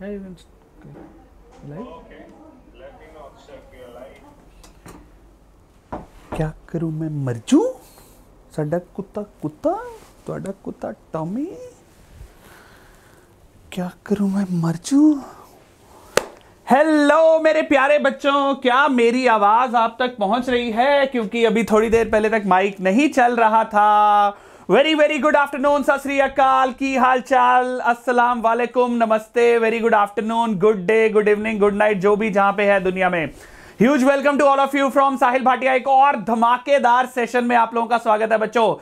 Yeah, you can. Okay. Live? Okay. Let me not check your live. क्या करूं मैं मर जू ਸਾਡਾ कुत्ता कुत्ता ਤੁਹਾਡਾ कुत्ता ਟਾਮੀ क्या करूं मैं मर जू हेलो मेरे प्यारे बच्चों क्या मेरी आवाज आप तक पहुंच रही है क्योंकि अभी थोड़ी देर पहले तक माइक नहीं चल रहा था वेरी वेरी गुड आफ्टरनून सत की हाल चाल असलम वालेकुम नमस्ते very good afternoon good day good evening good night जो भी जहां पे है दुनिया में huge welcome to all of you from Sahil Bhatia एक और धमाकेदार सेशन में आप लोगों का स्वागत है बच्चों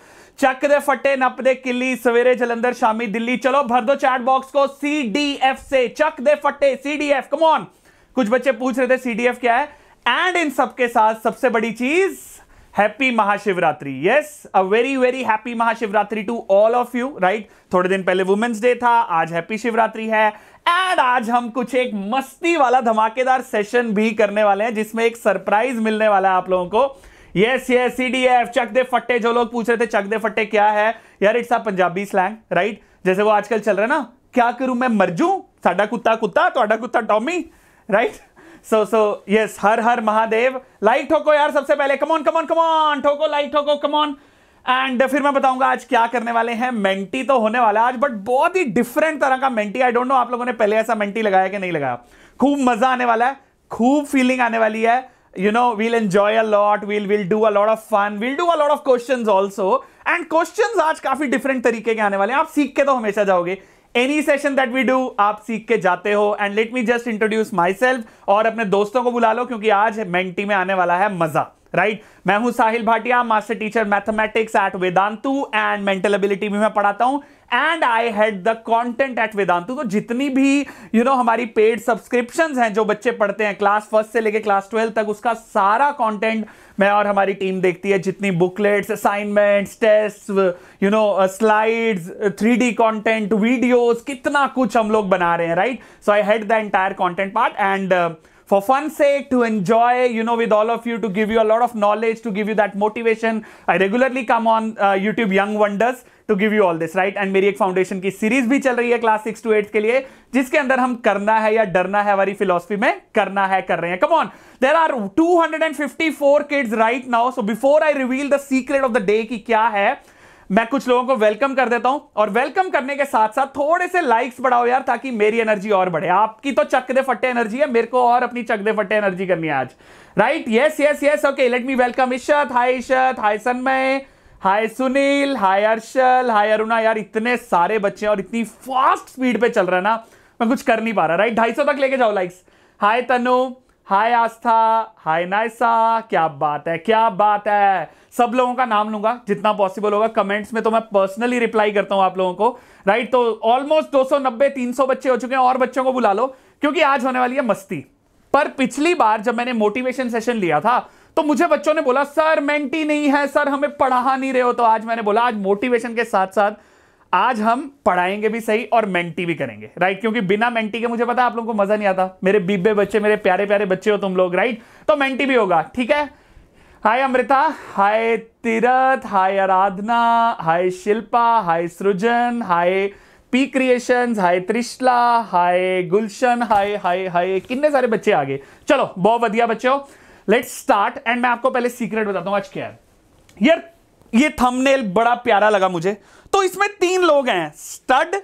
चक दे फटे नप दे किली सवेरे जलंधर शामी दिल्ली चलो भर दो चैट बॉक्स को सी डी एफ से चक दे फटे सी डी एफ कमोन कुछ बच्चे पूछ रहे थे सी डी एफ क्या है एंड इन सबके साथ सबसे बड़ी चीज happy Mahashivratri yes a very very happy Mahashivratri to all of you right थोड़े दिन पहले वुमेन्स डे था आज हैप्पी शिवरात्रि है एंड आज हम कुछ एक मस्ती वाला धमाकेदार सेशन भी करने वाले हैं जिसमें एक सरप्राइज मिलने वाला है आप लोगों को यस यस एफ चक दे फट्टे जो लोग पूछ रहे थे चक दे फट्टे क्या है यार it's a Punjabi slang right जैसे वो आजकल चल रहा है ना क्या करूं मैं मर जू साडा कुत्ता कुत्ता तो कुत्ता Tommy right so so yes हर हर महादेव लाइक ठोको यार सबसे पहले कमोन कमोन कमोन ठोको लाइक ठोको कमोन एंड फिर मैं बताऊंगा आज क्या करने वाले हैं मेंटी तो होने वाला है आज बट बहुत ही डिफरेंट तरह का मेंटी आई डोंट नो आप लोगों ने पहले ऐसा मेंटी लगाया कि नहीं लगाया खूब मजा आने वाला है खूब फीलिंग आने वाली है you know we'll enjoy a lot we'll will do a lot of fun we'll do a lot of question also and question आज काफी डिफरेंट तरीके के आने वाले हैं आप सीख के तो हमेशा जाओगे any session that we do आप सीख के जाते हो and let me just introduce myself और अपने दोस्तों को बुला लो क्योंकि आज मेंटी में आने वाला है मजा राइट right? मैं हूं Sahil Bhatia master teacher mathematics at Vedantu and mental ability भी मैं पढ़ाता हूं and I had the content at Vedantu तो जितनी भी यू you नो know, हमारी पेड सब्सक्रिप्शन हैं जो बच्चे पढ़ते हैं क्लास फर्स्ट से लेकर क्लास ट्वेल्व तक उसका सारा कॉन्टेंट मैं और हमारी टीम देखती है जितनी booklets assignments test you know slides three D content videos कितना कुछ हम लोग बना रहे हैं right so I had the entire content part and for fun sake, to enjoy, you know, with all of you, to give you a lot of knowledge, to give you that motivation. I regularly come on uh, YouTube Young Wonders to give you all this right and मेरी एक foundation की series भी चल रही है class six to eighth के लिए जिसके अंदर हम करना है या डरना है हमारी फिलोसफी में करना है कर रहे हैं come on there are 254 kids right now so before I reveal the secret of the day की क्या है मैं कुछ लोगों को वेलकम कर देता हूं और वेलकम करने के साथ साथ थोड़े से लाइक्स बढ़ाओ यार ताकि मेरी एनर्जी और बढ़े आपकी तो चक दे फट्टे एनर्जी है मेरे को और अपनी चक दे फट्टे एनर्जी करनी है आज right yes yes yes okay let me welcome Ishat hi Ishat hi Sanmay hi Sunil hi Arshal hi Aruna यार इतने सारे बच्चे और इतनी फास्ट स्पीड पे चल रहा है ना मैं कुछ कर नहीं पा रहा राइट ढाई सौ तक लेके जाओ लाइक्स हाय तनु हाय आस्था हाय नायसा क्या बात है क्या बात है सब लोगों का नाम लूंगा जितना पॉसिबल होगा कमेंट्स में तो मैं पर्सनली रिप्लाई करता हूं आप लोगों को राइट तो ऑलमोस्ट 290 300 बच्चे हो चुके हैं और बच्चों को बुला लो क्योंकि आज होने वाली है मस्ती पर पिछली बार जब मैंने मोटिवेशन सेशन लिया था तो मुझे बच्चों ने बोला सर मेंटी नहीं है सर हमें पढ़ा नहीं रहे हो तो आज मैंने बोला आज मोटिवेशन के साथ साथ आज हम पढ़ाएंगे भी सही और मेंटी भी करेंगे राइट क्योंकि बिना मेंटी के मुझे पता आप लोगों को मजा नहीं आता मेरे बीबे बच्चे मेरे प्यारे प्यारे बच्चे हो तुम लोग राइट तो मेंटी भी होगा ठीक है हाय अमृता हाय तीरथ हाय आराधना हाय Shilpa hi Srijan hi P creation hi Trishla hi Gulshan hi hi hi कितने सारे बच्चे आ गए चलो बहुत बढ़िया हो लेट्स स्टार्ट एंड मैं आपको पहले सीक्रेट बताता हूँ आज क्या है यार ये थंबनेल बड़ा प्यारा लगा मुझे तो इसमें तीन लोग हैं स्टड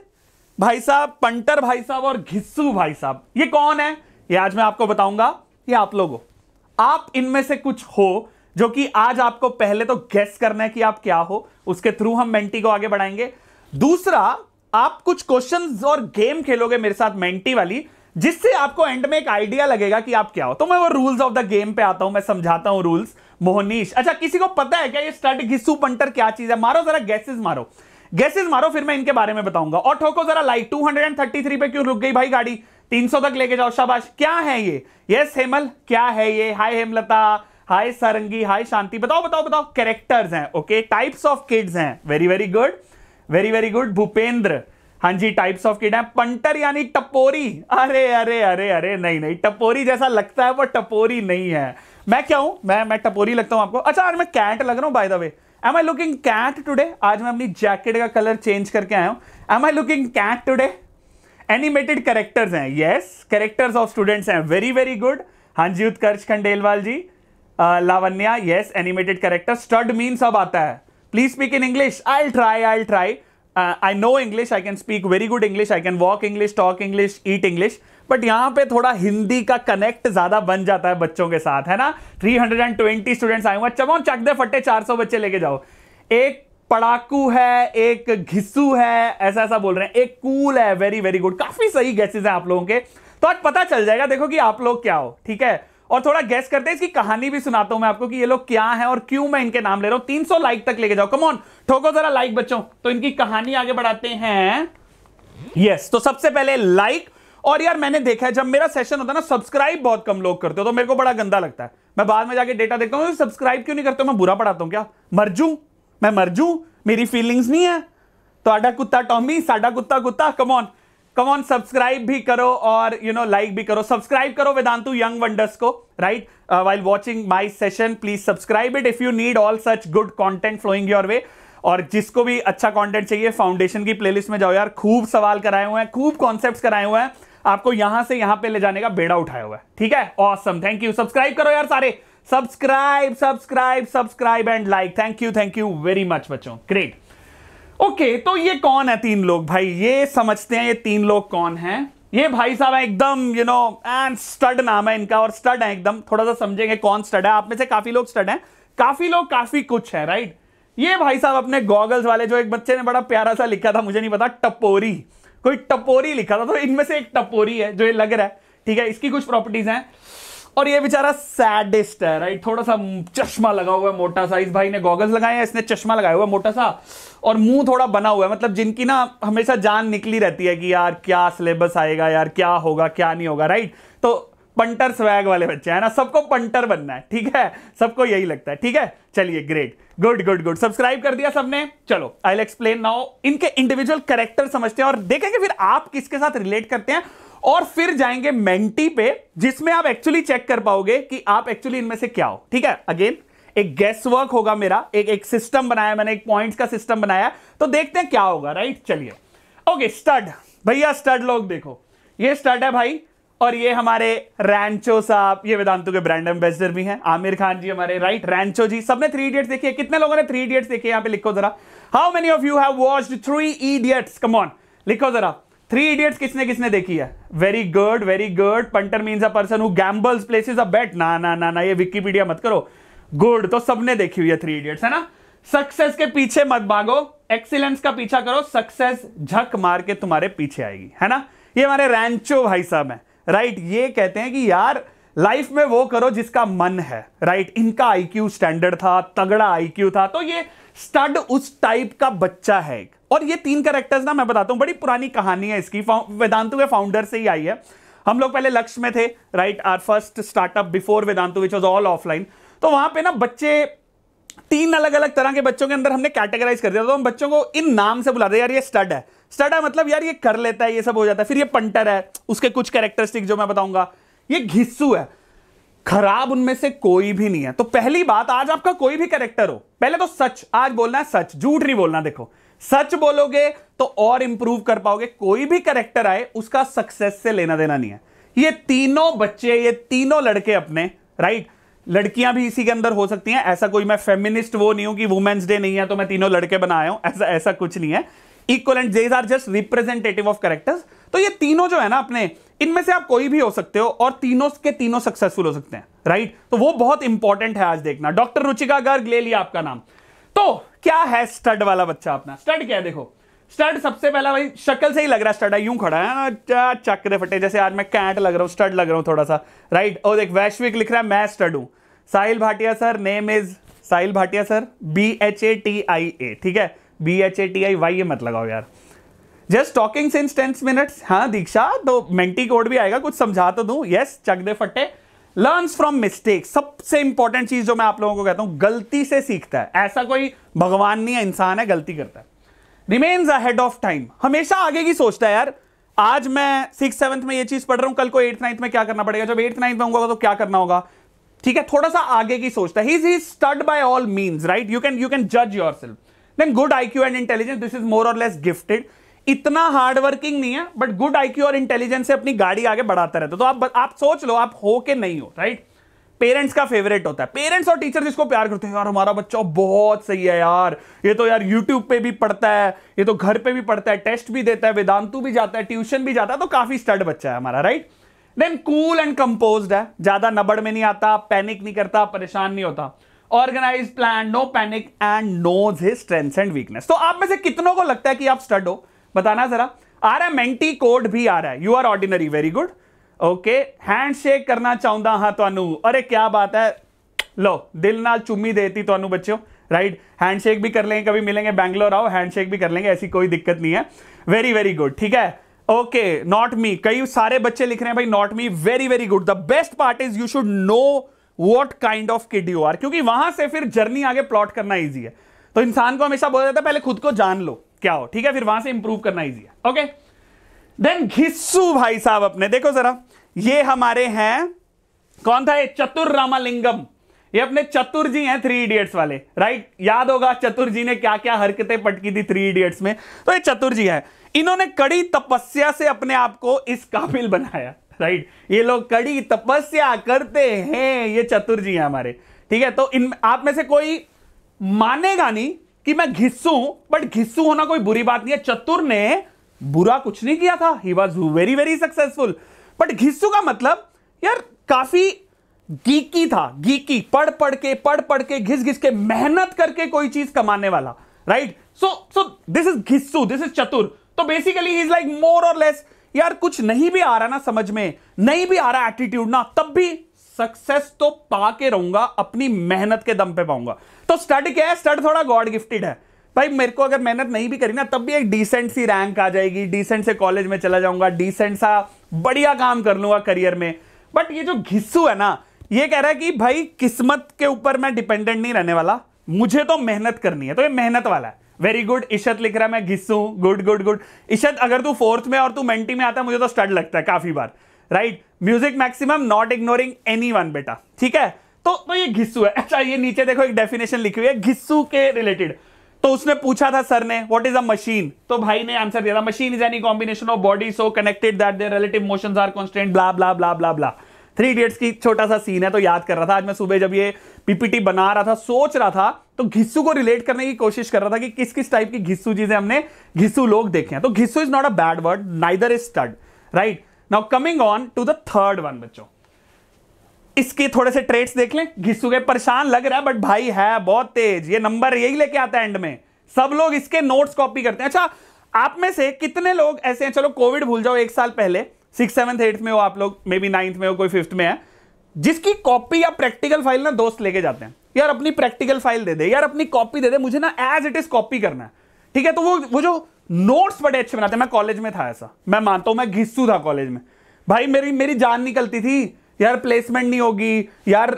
भाई साहब पंटर भाई साहब और घिस्सू भाई साहब ये कौन है ये आज मैं आपको बताऊंगा ये आप लोगों आप इनमें से कुछ हो जो कि आज आपको पहले तो गेस करना है कि आप क्या हो उसके थ्रू हम मेंटी को आगे बढ़ाएंगे दूसरा आप कुछ क्वेश्चन और गेम खेलोगे मेरे साथ मेंटी वाली जिससे आपको एंड में एक आइडिया लगेगा कि आप क्या हो तो मैं वो रूल्स ऑफ द गेम पे आता हूं मैं समझाता हूं रूल्स मोहनीश अच्छा किसी को पता है क्या ये स्टड घिसू पंटर क्या चीज है मारो जरा गैसेज मारो गैसेज मारो फिर मैं इनके बारे में बताऊंगा और ठोको जरा लाइक टू पे क्यों रुक गई भाई गाड़ी 300 तक लेके जाओ शाबाश क्या है ये यस हेमल क्या है ये हाय हेमलता हाय सारंगी हाय शांति बताओ बताओ बताओ कैरेक्टर्स हैं ओके टाइप्स ऑफ किड्स हैं very very good very very good Bhupendra हाँ जी टाइप्स ऑफ किड है पंटर यानी टपोरी अरे अरे अरे अरे नहीं नहीं टपोरी जैसा लगता है वो टपोरी नहीं है मैं क्या हूं मैं मैं टपोरी लगता हूं आपको अच्छा यार मैं कैट लग रहा हूं by the way am I looking cat today आज मैं अपनी जैकेट का कलर चेंज करके आया हूं am I looking cat today animated characters हैं यस कैरेक्टर्स ऑफ स्टूडेंट्स हैं वेरी वेरी गुड हाँ जी Utkarsh Khandelwal ji Lavanya yes animated character stud mean सब आता है please speak in English I try I try I know English I can speak very good English I can walk English talk English eat English but यहां पे थोड़ा हिंदी का connect ज्यादा बन जाता है बच्चों के साथ है ना 320 स्टूडेंट्स आए हुए चमो चक दे फटे 400 बच्चे लेके जाओ एक पड़ाकू है एक घिस्सू है ऐसा ऐसा बोल रहे हैं एक कूल है वेरी वेरी गुड काफी सही गैसेज हैं आप लोगों के तो आज पता चल जाएगा देखो कि आप लोग क्या हो ठीक है और थोड़ा गैस करते हैं इसकी कहानी भी सुनाता हूं मैं आपको कि ये लोग क्या हैं और क्यों मैं इनके नाम ले रहा हूं 300 लाइक तक लेके जाओ कमॉन ठोको जरा लाइक बच्चों तो इनकी कहानी आगे बढ़ाते हैं यस तो सबसे पहले लाइक और यार मैंने देखा है जब मेरा सेशन होता है ना सब्सक्राइब बहुत कम लोग करते हो तो मेरे को बड़ा गंदा लगता है मैं बाद में जाके डेटा देखता हूँ सब्सक्राइब क्यों नहीं करते मैं बुरा पढ़ाता हूँ क्या मरजू मैं मरजू मेरी फीलिंग्स नहीं है तो आडा कुत्ता टॉमी साडा कुत्ता कुत्ता कमॉन ऑन सब्सक्राइब भी करो और यू नो लाइक भी करो सब्सक्राइब करो वेदांतु यंग वंडर्स को right while watching my session please subscribe it if you need all such good content flowing your way और जिसको भी अच्छा कंटेंट चाहिए फाउंडेशन की प्लेलिस्ट में जाओ यार खूब सवाल कराए हुए हैं खूब कॉन्सेप्ट कराए हुए हैं आपको यहां से यहां पे ले जाने का बेड़ा उठाया हुआ है ठीक है ऑसम थैंक यू सब्सक्राइब करो यार सारे subscribe subscribe subscribe and like thank you thank you very much बच्चों ग्रेट ओके तो ये कौन है तीन लोग भाई ये समझते हैं ये तीन लोग कौन है ये भाई साहब है एकदम यू नो एंड स्टड नाम है इनका और स्टड है एकदम थोड़ा सा समझेंगे कौन स्टड है आप में से काफी लोग स्टड हैं काफी लोग काफी कुछ है राइट ये भाई साहब अपने गॉगल्स वाले जो एक बच्चे ने बड़ा प्यारा सा लिखा था मुझे नहीं पता टपोरी कोई टपोरी लिखा था तो इनमें से एक टपोरी है जो ये लग रहा है ठीक है इसकी कुछ प्रॉपर्टीज हैं और ये बेचारा सैडिस्ट है राइट थोड़ा सा चश्मा लगा हुआ है मोटा सा इस भाई ने गॉगल्स लगाए हैं इसने चश्मा लगाया हुआ है मोटा सा और मुंह थोड़ा बना हुआ है मतलब जिनकी ना हमेशा जान निकली रहती है कि यार क्या सिलेबस आएगा यार क्या होगा क्या नहीं होगा राइट तो पंटर स्वैग वाले बच्चे हैं ना सबको पंटर बनना है ठीक है सबको यही लगता है ठीक है चलिए great good good good subscribe कर दिया सबने चलो आई एक्सप्लेन नाउ इनके इंडिविजुअल कैरेक्टर समझते हैं और देखेंगे फिर आप किसके साथ रिलेट करते हैं और फिर जाएंगे मेंटी पे जिसमें आप एक्चुअली चेक कर पाओगे कि आप एक्चुअली इनमें से क्या हो ठीक है अगेन एक गेस्ट वर्क होगा मेरा एक एक सिस्टम बनाया मैंने एक पॉइंट्स का सिस्टम बनाया तो देखते हैं क्या होगा राइट चलिए ओके स्टड भैया स्टड लोग देखो ये स्टड है भाई और ये हमारे रैंचो साहब ये वेदांतु के ब्रांड एम्बेसडर भी हैं आमिर खान जी हमारे राइट रैंचो जी सबने थ्री इडियट्स देखिए कितने लोगों ने थ्री इडियट्स देखे यहाँ पे लिखो जरा how many of you have watch Three Idiots come on लिखो जरा थ्री इडियट्स किसने किसने देखी है very good very good punter means a person who gambles places a bet ना ना ना ना ये विकीपीडिया मत करो गुड तो सबने देखी हुई है थ्री इडियट्स है ना सक्सेस के पीछे मत भागो एक्सीलेंस का पीछा करो सक्सेस झक मार के तुम्हारे पीछे आएगी है ना ये हमारे रैंचो भाई साहब हैं राइट ये कहते हैं कि यार लाइफ में वो करो जिसका मन है राइट इनका आईक्यू स्टैंडर्ड था तगड़ा आईक्यू था तो ये स्टड उस टाइप का बच्चा है एक और ये तीन करेक्टर्स ना मैं बताता हूँ बड़ी पुरानी कहानी है इसकी वेदांतु के फाउंडर से ही आई है हम लोग पहले लक्ष्य में थे right our first startup before Vedantu which was all offline तो वहां पे ना बच्चे तीन अलग अलग तरह के बच्चों के अंदर हमने कैटेगराइज कर दिया तो हम बच्चों को इन नाम से बुलाते यार ये स्टड है स्टड है मतलब यार ये कर लेता है ये सब हो जाता है फिर ये पंटर है उसके कुछ कैरेक्टरिस्टिक जो मैं बताऊंगा ये घिस्सू है खराब उनमें से कोई भी नहीं है तो पहली बात आज आपका कोई भी कैरेक्टर हो पहले तो सच आज बोलना है सच झूठ नहीं बोलना देखो सच बोलोगे तो और इंप्रूव कर पाओगे कोई भी करेक्टर आए उसका सक्सेस से लेना देना नहीं है ये तीनों बच्चे ये तीनों लड़के अपने राइट लड़कियां भी इसी के अंदर हो सकती हैं ऐसा कोई मैं फेमिनिस्ट वो नहीं हूं कि वुमेन्स डे नहीं है तो मैं तीनों लड़के बनाया हूं ऐसा ऐसा कुछ नहीं है and these are just representative of characters तो ये तीनों जो है ना अपने इनमें से आप कोई भी हो सकते हो और तीनों के तीनों सक्सेसफुल हो सकते हैं राइट तो वो बहुत इंपॉर्टेंट है आज देखना डॉक्टर रुचिका गर्ग ले लिया आपका नाम तो क्या है स्टड वाला बच्चा अपना स्टड क्या है देखो स्टड सबसे पहला भाई शक्ल से ही लग रहा है स्टड है यूं खड़ा है ना चक दे फटे जैसे आज मैं कैंट लग रहा हूँ स्टड लग रहा हूँ थोड़ा सा राइट और एक वैश्विक लिख रहा है मैं स्टड हूँ Sahil Bhatia sir name is Sahil Bhatia sir B H A T I A ठीक है B H A T I Y A मत लगाओ यार just talking since tens minutes हाँ दीक्षा तो मेंटी कोड भी आएगा कुछ समझा तो दूँ यस चक दे फटे लर्न फ्रॉम मिस्टेक सबसे इंपॉर्टेंट चीज जो मैं आप लोगों को कहता हूं गलती से सीखता है ऐसा कोई भगवान नहीं है इंसान है गलती करता है रिमेन्स अहेड ऑफ टाइम हमेशा आगे की सोचता है यार आज मैं सिक्स सेवंथ में ये चीज पढ़ रहा हूं कल को एट्थ नाइन्थ में क्या करना पड़ेगा जब एट्थ नाइन्थ में होगा तो क्या करना होगा ठीक है थोड़ा सा आगे की सोचता है he stud by all mean right you can you can जज yourself then good I Q and intelligence this is more or less gifted इतना हार्डवर्किंग नहीं है बट गुड आईक्यू और इंटेलिजेंस से अपनी गाड़ी आगे बढ़ाता रहता तो आप आप सोच लो आप हो के नहीं हो राइट पेरेंट्स का फेवरेट होता है पेरेंट्स और टीचर जिसको प्यार करते हैं यार हमारा बच्चा बहुत सही है यार ये तो यार यूट्यूब पे भी पढ़ता है ये तो घर पे भी पढ़ता है टेस्ट भी देता है वेदांतु भी जाता है ट्यूशन भी जाता है तो काफी स्टड बच्चा है हमारा right then cool and compose है ज्यादा नबड़ में नहीं आता पैनिक नहीं करता परेशान नहीं होता organise plan no panic and knows his strength and weakness तो आप में से कितनों को लगता है कि आप स्टड हो बताना जरा आ रहा है कोड भी आ रहा है you are ordinary very good okay handshake करना चाहता हाँ ਤੁਹਾਨੂੰ अरे क्या बात है लो दिल ਨਾਲ चुम्मी देती तो बच्चों राइट हैंडशेक भी कर लेंगे कभी मिलेंगे बैंगलोर आओ हैंडशेक भी कर लेंगे ऐसी कोई दिक्कत नहीं है वेरी वेरी गुड ठीक है ओके नॉट मी कई सारे बच्चे लिख रहे हैं भाई not me very very good the best part is you should know what kind of kid you are क्योंकि वहां से फिर जर्नी आगे प्लॉट करना ईजी है तो इंसान को हमेशा बोला जाता है पहले खुद को जान लो क्या हो ठीक है फिर वहां से इंप्रूव करना ईजी है ओके देन घिस्सू भाई साहब अपने देखो जरा ये हमारे हैं कौन था ये चतुर रामालिंगम ये अपने चतुर जी हैं थ्री इडियट्स वाले राइट याद होगा चतुर जी ने क्या क्या हरकतें पटकी थी थ्री इडियट्स में तो ये चतुर जी है इन्होंने कड़ी तपस्या से अपने आप को इस काबिल बनाया राइट ये लोग कड़ी तपस्या करते हैं ये चतुर जी हैं हमारे ठीक है तो इन आप में से कोई मानेगा नहीं कि मैं घिस्सू बट घिस्सू होना कोई बुरी बात नहीं है चतुर ने बुरा कुछ नहीं किया था he was very very successful but घिस्सू का मतलब यार काफी गीकी था गीकी पढ़ पढ़ के पढ़ पढ़ के घिस घिस के मेहनत करके कोई चीज कमाने वाला right so so this is घिस्सू दिस इज चतुर तो basically is like more or less यार कुछ नहीं भी आ रहा ना समझ में नहीं भी आ रहा एटीट्यूड ना तब भी सक्सेस तो पा के रहूंगा अपनी मेहनत के दम पे पाऊंगा तो स्टड क्या है स्टड थोड़ा गॉड गिफ्टेड है भाई मेरे को अगर मेहनत नहीं भी करी ना तब भी एक डिसेंट सी रैंक आ जाएगी डिसेंट से कॉलेज में चला जाऊंगा डिसेंट सा बढ़िया काम कर लूंगा करियर में बट ये जो घिस्सू है ना ये कह रहा है कि भाई किस्मत के ऊपर मैं डिपेंडेंट नहीं रहने वाला मुझे तो मेहनत करनी है तो ये मेहनत वाला है वेरी गुड इशत लिख रहा है मैं घिस्सू गुड गुड गुड इशत अगर तू फोर्थ में और तू मेंटी में आता मुझे तो स्टड लगता है काफी बार right music maximum not ignoring any बेटा ठीक है तो तो ये घिस्सू है अच्छा ये नीचे देखो एक डेफिनेशन लिखी हुई है घिस्सू के रिलेटेड तो उसने पूछा था सर ने व्हाट इज अ मशीन तो भाई ने आंसर दिया था machine is any combination of body so connected that their relative motions are constant blah blah blah blah blah Three Idiots की छोटा सा सीन है तो याद कर रहा था आज मैं सुबह जब ये पीपीटी बना रहा था सोच रहा था तो घिस्सू को रिलेट करने की कोशिश कर रहा था कि किस किस टाइप की घिस्सू चीजें हमने घिस्सू लोग देखे हैं तो घिस्सू is not a bad word neither is stud right now coming on to the third one बच्चों इसके थोड़े से ट्रेड्स देख लें घिसू गए परेशान लग रहा है बट भाई है बहुत तेज ये नंबर यही लेके आता है एंड में सब लोग इसके नोट्स कॉपी करते हैं अच्छा आप में से कितने लोग ऐसे हैं चलो कोविड भूल जाओ एक साल पहले सिक्स सेवंथ एट्थ में हो आप लोग मे बी नाइन्थ में हो कोई फिफ्थ में है जिसकी कॉपी या प्रैक्टिकल फाइल ना दोस्त लेके जाते हैं यार अपनी प्रैक्टिकल फाइल दे दे यार अपनी कॉपी दे दे मुझे ना एज इट इज कॉपी करना है ठीक है तो वो वो जो नोट्स बड़े अच्छे बनाते हैं मैं कॉलेज में था ऐसा मैं मानता हूं मैं घिस्सू था कॉलेज में भाई मेरी मेरी जान निकलती थी यार प्लेसमेंट नहीं होगी यार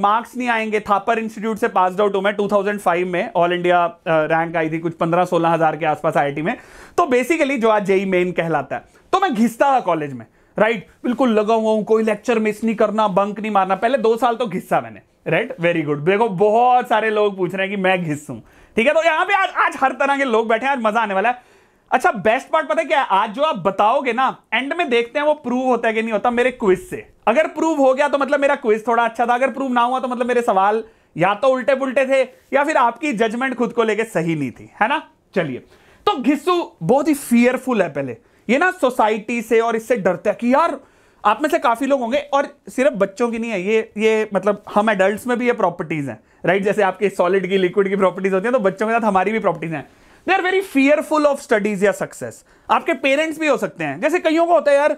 मार्क्स नहीं आएंगे थापर इंस्टीट्यूट से पास आउट हूं मैं 2005 में ऑल इंडिया रैंक आई थी कुछ पंद्रह सोलह हजार के आसपास आई में तो बेसिकली जो आज जेई मेन e e कहलाता है तो मैं घिसता था कॉलेज में राइट बिल्कुल लगा हुआ हूं कोई लेक्चर मिस नहीं करना बंक नहीं मारना पहले दो साल तो घिस्सा मैंने राइट वेरी गुड देखो बहुत सारे लोग पूछ रहे हैं कि मैं हूं ठीक है तो यहां पे आज आज हर तरह के लोग बैठे हैं आज मजा आने वाला है अच्छा बेस्ट पार्ट पता है क्या आज जो आप बताओगे ना एंड में देखते हैं वो प्रूव होता है कि नहीं होता मेरे क्विज से अगर प्रूव हो गया तो मतलब मेरा क्विज थोड़ा अच्छा था अगर प्रूव ना हुआ तो मतलब मेरे सवाल या तो उल्टे पुलटे थे या फिर आपकी जजमेंट खुद को लेके सही नहीं थी है ना चलिए तो घिस्सू बहुत ही फियरफुल है पहले ये ना सोसाइटी से और इससे डरता है कि यार आप में से काफी लोग होंगे और सिर्फ बच्चों की नहीं है ये ये मतलब हम एडल्ट में भी ये प्रॉपर्टीज हैं राइट जैसे आपके सॉलिड की लिक्विड की प्रॉपर्टीज होती है तो बच्चों के साथ हमारी भी प्रॉपर्टीज हैं they are very fearful of studies या सक्सेस आपके पेरेंट्स भी हो सकते हैं जैसे कईयों को होता है यार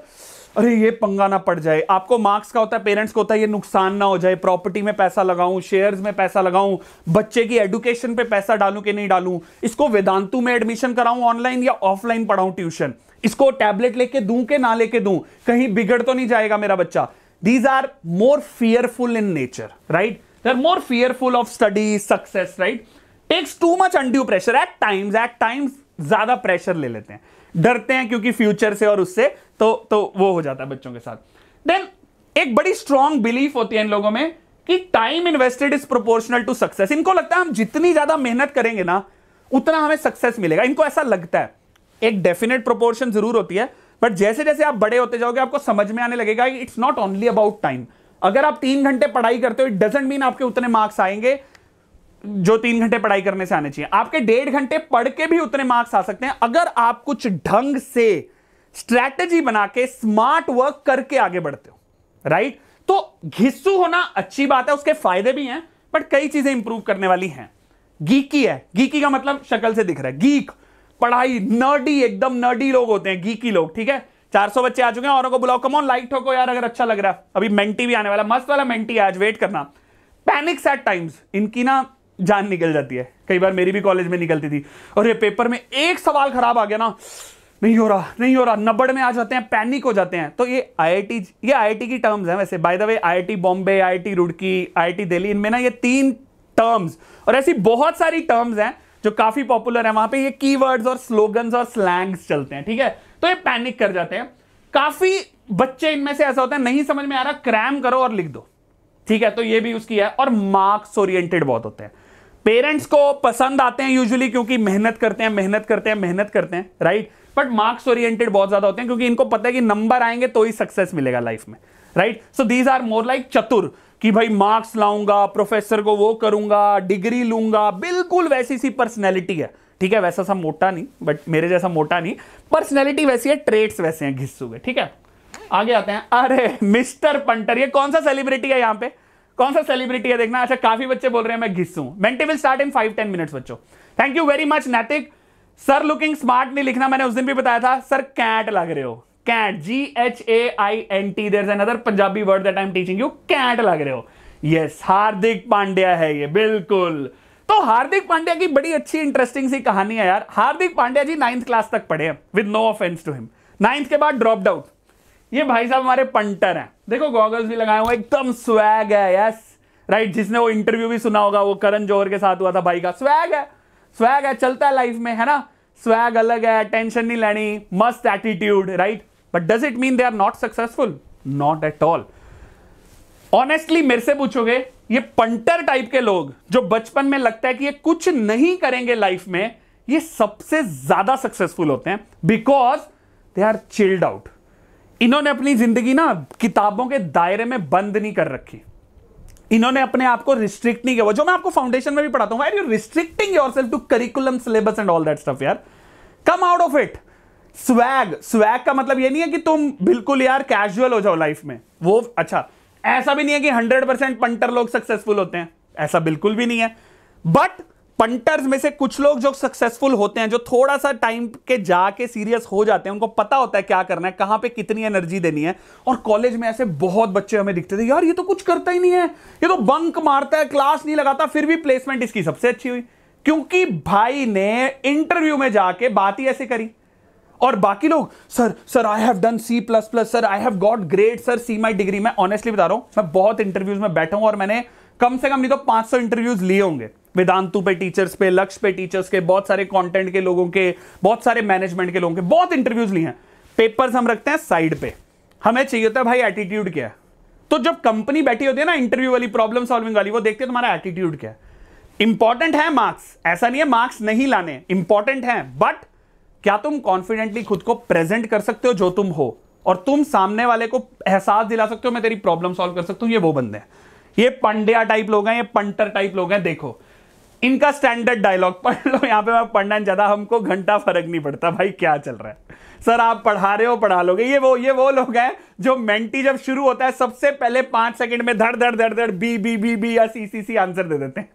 अरे ये पंगा ना पड़ जाए आपको मार्क्स का होता है पेरेंट्स को होता है ये नुकसान ना हो जाए प्रॉपर्टी में पैसा लगाऊं शेयर्स में पैसा लगाऊं बच्चे की एडुकेशन पे पैसा डालूं कि नहीं डालूं इसको वेदांतु में एडमिशन कराऊं ऑनलाइन या ऑफलाइन पढ़ाऊं ट्यूशन इसको टैबलेट लेके दूं के ना लेके दूं कहीं बिगड़ तो नहीं जाएगा मेरा बच्चा these are more fearful in nature right they are more fearful of study success right takes too much undue pressure at times at times ज्यादा प्रेशर ले लेते हैं डरते हैं क्योंकि फ्यूचर से और उससे तो तो वो हो जाता है बच्चों के साथ देन एक बड़ी स्ट्रांग बिलीफ होती है इन लोगों में कि time invested is proportional to success इनको लगता है हम जितनी ज्यादा मेहनत करेंगे ना उतना हमें सक्सेस मिलेगा इनको ऐसा लगता है एक डेफिनेट प्रोपोर्शन जरूर होती है बट जैसे जैसे आप बड़े होते जाओगे आपको समझ में आने लगेगा कि it's not only about time अगर आप तीन घंटे पढ़ाई करते हो इट डजेंट मीन आपके उतने मार्क्स आएंगे जो तीन घंटे पढ़ाई करने से आने चाहिए आपके डेढ़ घंटे पढ़ के भी उतने मार्क्स आ सकते हैं अगर आप कुछ ढंग से स्ट्रैटेजी बना के स्मार्ट वर्क करके आगे बढ़ते हो राइट तो घिस्सू होना अच्छी बात है उसके फायदे भी हैं बट कई चीजें इंप्रूव करने वाली हैं गीकी है गीकी का मतलब शक्ल से दिख रहा है गीक पढ़ाई नर्डी एकदम नर्डी लोग होते हैं गीकी लोग ठीक है 400 बच्चे आ चुके हैं औरों को बुलाओ कमोन लाइक ठोको यार अगर अच्छा लग रहा है अभी मेंटी भी आने वाला मस्त वाला मेंटी आज वेट करना पैनिक्स एट टाइम्स इनकी ना जान निकल जाती है कई बार मेरी भी कॉलेज में निकलती थी और ये पेपर में एक सवाल खराब आ गया ना नहीं हो रहा नहीं हो रहा नब्बड़ में आ जाते हैं पैनिक हो जाते हैं तो ये आईआईटी ये आईआईटी की टर्म्स हैं वैसे by the way IIT Bombay IIT Roorkee IIT Delhi इनमें ना ये तीन टर्म्स और ऐसी बहुत सारी टर्म्स हैं जो काफी पॉपुलर है वहां पे ये कीवर्ड्स और स्लोगन्स और स्लैंग्स चलते हैं ठीक है तो ये पैनिक कर जाते हैं काफी बच्चे इनमें से ऐसा होता है नहीं समझ में आ रहा क्रैम करो और लिख दो ठीक है तो ये भी उसकी है और मार्क्स ओरिएंटेड बहुत होते हैं पेरेंट्स को पसंद आते हैं यूजुअली क्योंकि मेहनत करते हैं मेहनत करते हैं मेहनत करते हैं राइट बट मार्क्स ओरिएंटेड बहुत ज्यादा होते हैं क्योंकि इनको पता है कि नंबर आएंगे तो ही सक्सेस मिलेगा लाइफ में right so these are more like चतुर कि भाई मार्क्स लाऊंगा प्रोफेसर को वो करूंगा डिग्री लूंगा बिल्कुल वैसी सी पर्सनैलिटी है ठीक है वैसा सा मोटा नहीं बट मेरे जैसा मोटा नहीं पर्सनैलिटी वैसी है ट्रेड्स वैसे हैं घिस्सू के ठीक है आगे आते हैं अरे मिस्टर पंटर ये कौन सा सेलिब्रिटी है यहाँ पे कौन सा सेलिब्रिटी है देखना अच्छा काफी बच्चे बोल रहे हैं मैं घिस्सू Menti will start in five ten minutes बच्चों thank you very much Naitik sir looking smart नहीं लिखना मैंने उस दिन भी बताया था सर कैट लग रहे हो कैट G H A I N T there an other Punjabi word that I am teaching you कैट लग रहे हो यस yes, हार्दिक पांड्या है ये बिल्कुल तो हार्दिक पांड्या की बड़ी अच्छी इंटरेस्टिंग सी कहानी है यार हार्दिक पांड्या जी नाइन्थ क्लास तक पढ़े with no offence to him ninth के बाद ड्रॉप आउट ये भाई साहब हमारे पंटर हैं देखो गॉगल्स भी लगाए हुए एकदम स्वैग है यस राइट जिसने वो इंटरव्यू भी सुना होगा वो करण जौहर के साथ हुआ था भाई का स्वैग है स्वैग है चलता है लाइफ में है ना स्वैग अलग है टेंशन नहीं लेनी मस्त attitude right but does it mean they are not successful not at all honestly मेरे से पूछोगे ये पंटर टाइप के लोग जो बचपन में लगता है कि ये कुछ नहीं करेंगे लाइफ में ये सबसे ज्यादा सक्सेसफुल होते हैं because they are chilled out इन्होंने अपनी ज़िंदगी ना किताबों के दायरे में बंद नहीं कर रखी इन्होंने अपने आप को रिस्ट्रिक्ट नहीं किया जो मैं आपको फाउंडेशन में भी पढ़ाता हूं you restricting yourself to curriculum syllabus and all that stuff यार come out of it swag swag का मतलब ये नहीं है कि तुम बिल्कुल यार कैजुअल हो जाओ लाइफ में वो अच्छा ऐसा भी नहीं है कि हंड्रेड परसेंट पंटर लोग सक्सेसफुल होते हैं ऐसा बिल्कुल भी नहीं है बट पंटर्स में से कुछ लोग जो सक्सेसफुल होते हैं जो थोड़ा सा टाइम के जाके सीरियस हो जाते हैं उनको पता होता है क्या करना है कहां पे कितनी एनर्जी देनी है और कॉलेज में ऐसे बहुत बच्चे हमें दिखते थे यार ये तो कुछ करता ही नहीं है ये तो बंक मारता है क्लास नहीं लगाता फिर भी प्लेसमेंट इसकी सबसे अच्छी हुई क्योंकि भाई ने इंटरव्यू में जाके बात ही ऐसे करी और बाकी लोग sir sir I have done C plus plus sir I have got great sir see my degree मैं ऑनेस्टली बता रहा हूं मैं बहुत इंटरव्यूज में बैठा हूं और मैंने कम से कम नहीं तो 500 इंटरव्यूज लिए होंगे वेदांतु पे टीचर्स पे लक्ष्य पे टीचर्स के बहुत सारे कंटेंट के लोगों के बहुत सारे मैनेजमेंट के लोगों के बहुत इंटरव्यूज लिए हैं पेपर्स हम रखते हैं साइड पे हमें चाहिए होता है भाई एटीट्यूड क्या है तो जब कंपनी बैठी होती है ना इंटरव्यू वाली प्रॉब्लम सॉल्विंग वाली वो देखते हैं तुम्हारा एटीट्यूड क्या है इंपॉर्टेंट है मार्क्स ऐसा नहीं है मार्क्स नहीं लाने इंपॉर्टेंट है बट क्या तुम कॉन्फिडेंटली खुद को प्रेजेंट कर सकते हो जो तुम हो और तुम सामने वाले को एहसास दिला सकते हो मैं तेरी प्रॉब्लम सॉल्व कर सकता हूं ये वो बंदे हैं ये पंड्या टाइप लोग हैं ये पंटर टाइप लोग हैं देखो इनका स्टैंडर्ड डायलॉग पढ़ लो यहाँ पे मैं पढ़ना ज्यादा हमको घंटा फर्क नहीं पड़ता भाई क्या चल रहा है सर आप पढ़ा रहे हो पढ़ा लोगे ये वो ये वो लोग हैं जो मेंटी जब शुरू होता है सबसे पहले पांच सेकंड में धड़ धड़ धड़ धड़ बी बी बी बी या सी सी सी आंसर दे देते हैं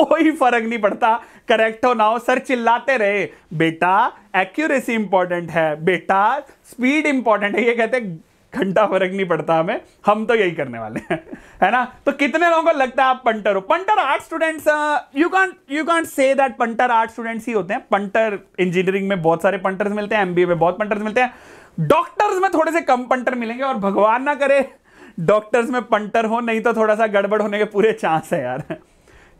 कोई फर्क नहीं पड़ता करेक्ट हो ना हो सर चिल्लाते रहे बेटा एक्यूरेसी इंपॉर्टेंट है बेटा स्पीड इंपॉर्टेंट है ये कहते घंटा फर्क नहीं पड़ता हमें हम तो यही करने वाले हैं है ना तो कितने लोगों को लगता है आप पंटर हो पंटर art students you can't you can't say that पंटर आर्ट स्टूडेंट्स ही होते हैं पंटर इंजीनियरिंग में बहुत सारे पंटर्स मिलते हैं एमबीए में बहुत पंटर्स मिलते हैं डॉक्टर्स में थोड़े से कम पंटर मिलेंगे और भगवान ना करे डॉक्टर्स में पंटर हो नहीं तो थोड़ा सा गड़बड़ होने के पूरे चांस है यार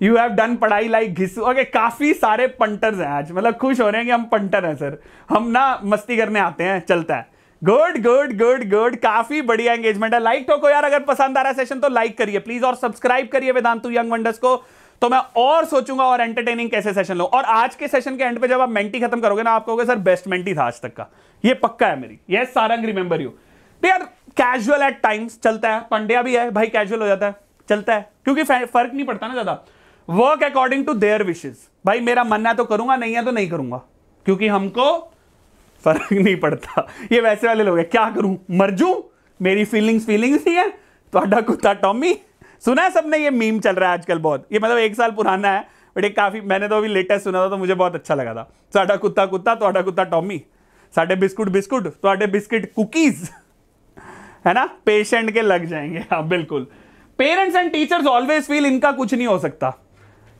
यू हैव डन पढ़ाई लाइक घिसू ओके काफी सारे पंटर्स हैं आज मतलब खुश हो रहे हैं कि हम पंटर हैं सर हम ना मस्ती करने आते हैं चलता है गुड गुड गुड गुड काफी बढ़िया एंगेजमेंट है लाइक तो को यार अगर पसंद आ रहा है सेशन तो लाइक करिए प्लीज और सब्सक्राइब करिए वेदांतु यंग वंडर्स को तो मैं और सोचूंगा और एंटरटेनिंग कैसे सेशन लो और आज के सेशन के एंड पे जब आप मेंटी खत्म करोगे ना आप कहोगे सर बेस्ट मेंटी था आज तक का ये पक्का है मेरी यस सारंग रिमेंबर यू तो यार कैजुअल एट टाइम्स चलता है पंड्या भी है भाई कैजुअल हो जाता है चलता है क्योंकि फर्क नहीं पड़ता ना ज्यादा work according to their wishes भाई मेरा मन है तो करूंगा नहीं है तो नहीं करूंगा क्योंकि हमको फर्क नहीं पड़ता ये वैसे वाले लोग हैं क्या करूं मर जू मेरी फीलिंग्स फीलिंग्स ही है तो कुत्ता टॉमी सुना है सबने ये मीम चल रहा है आजकल बहुत ये मतलब एक साल पुराना है बट एक काफ़ी मैंने तो अभी लेटेस्ट सुना था तो मुझे बहुत अच्छा लगा था साढ़ा कुत्ता कुत्ता तो कुत्ता टॉमी साढ़े बिस्कुट बिस्कुट तो बिस्किट कुकीज़ है ना पेशेंट के लग जाएंगे हाँ बिल्कुल parents and teachers always feel इनका कुछ नहीं हो सकता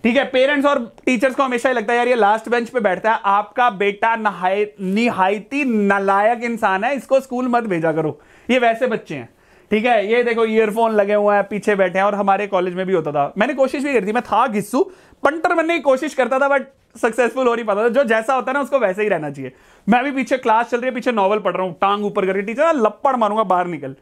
ठीक है पेरेंट्स और टीचर्स को हमेशा ही लगता है यार ये लास्ट बेंच पे बैठता है आपका बेटा नहाय निहायती नलायक इंसान है इसको स्कूल मत भेजा करो ये वैसे बच्चे हैं ठीक है ये देखो ईयरफोन लगे हुए हैं पीछे बैठे हैं और हमारे कॉलेज में भी होता था मैंने कोशिश भी करी थी मैं था घिस्सू पंटर बनने की कोशिश करता था बट सक्सेसफुल हो नहीं पाता था जो जैसा होता है ना उसको वैसे ही रहना चाहिए मैं भी पीछे क्लास चल रही है पीछे नॉवल पढ़ रहा हूँ टांग ऊपर करके टीचर लप्पड़ मारूंगा बाहर निकल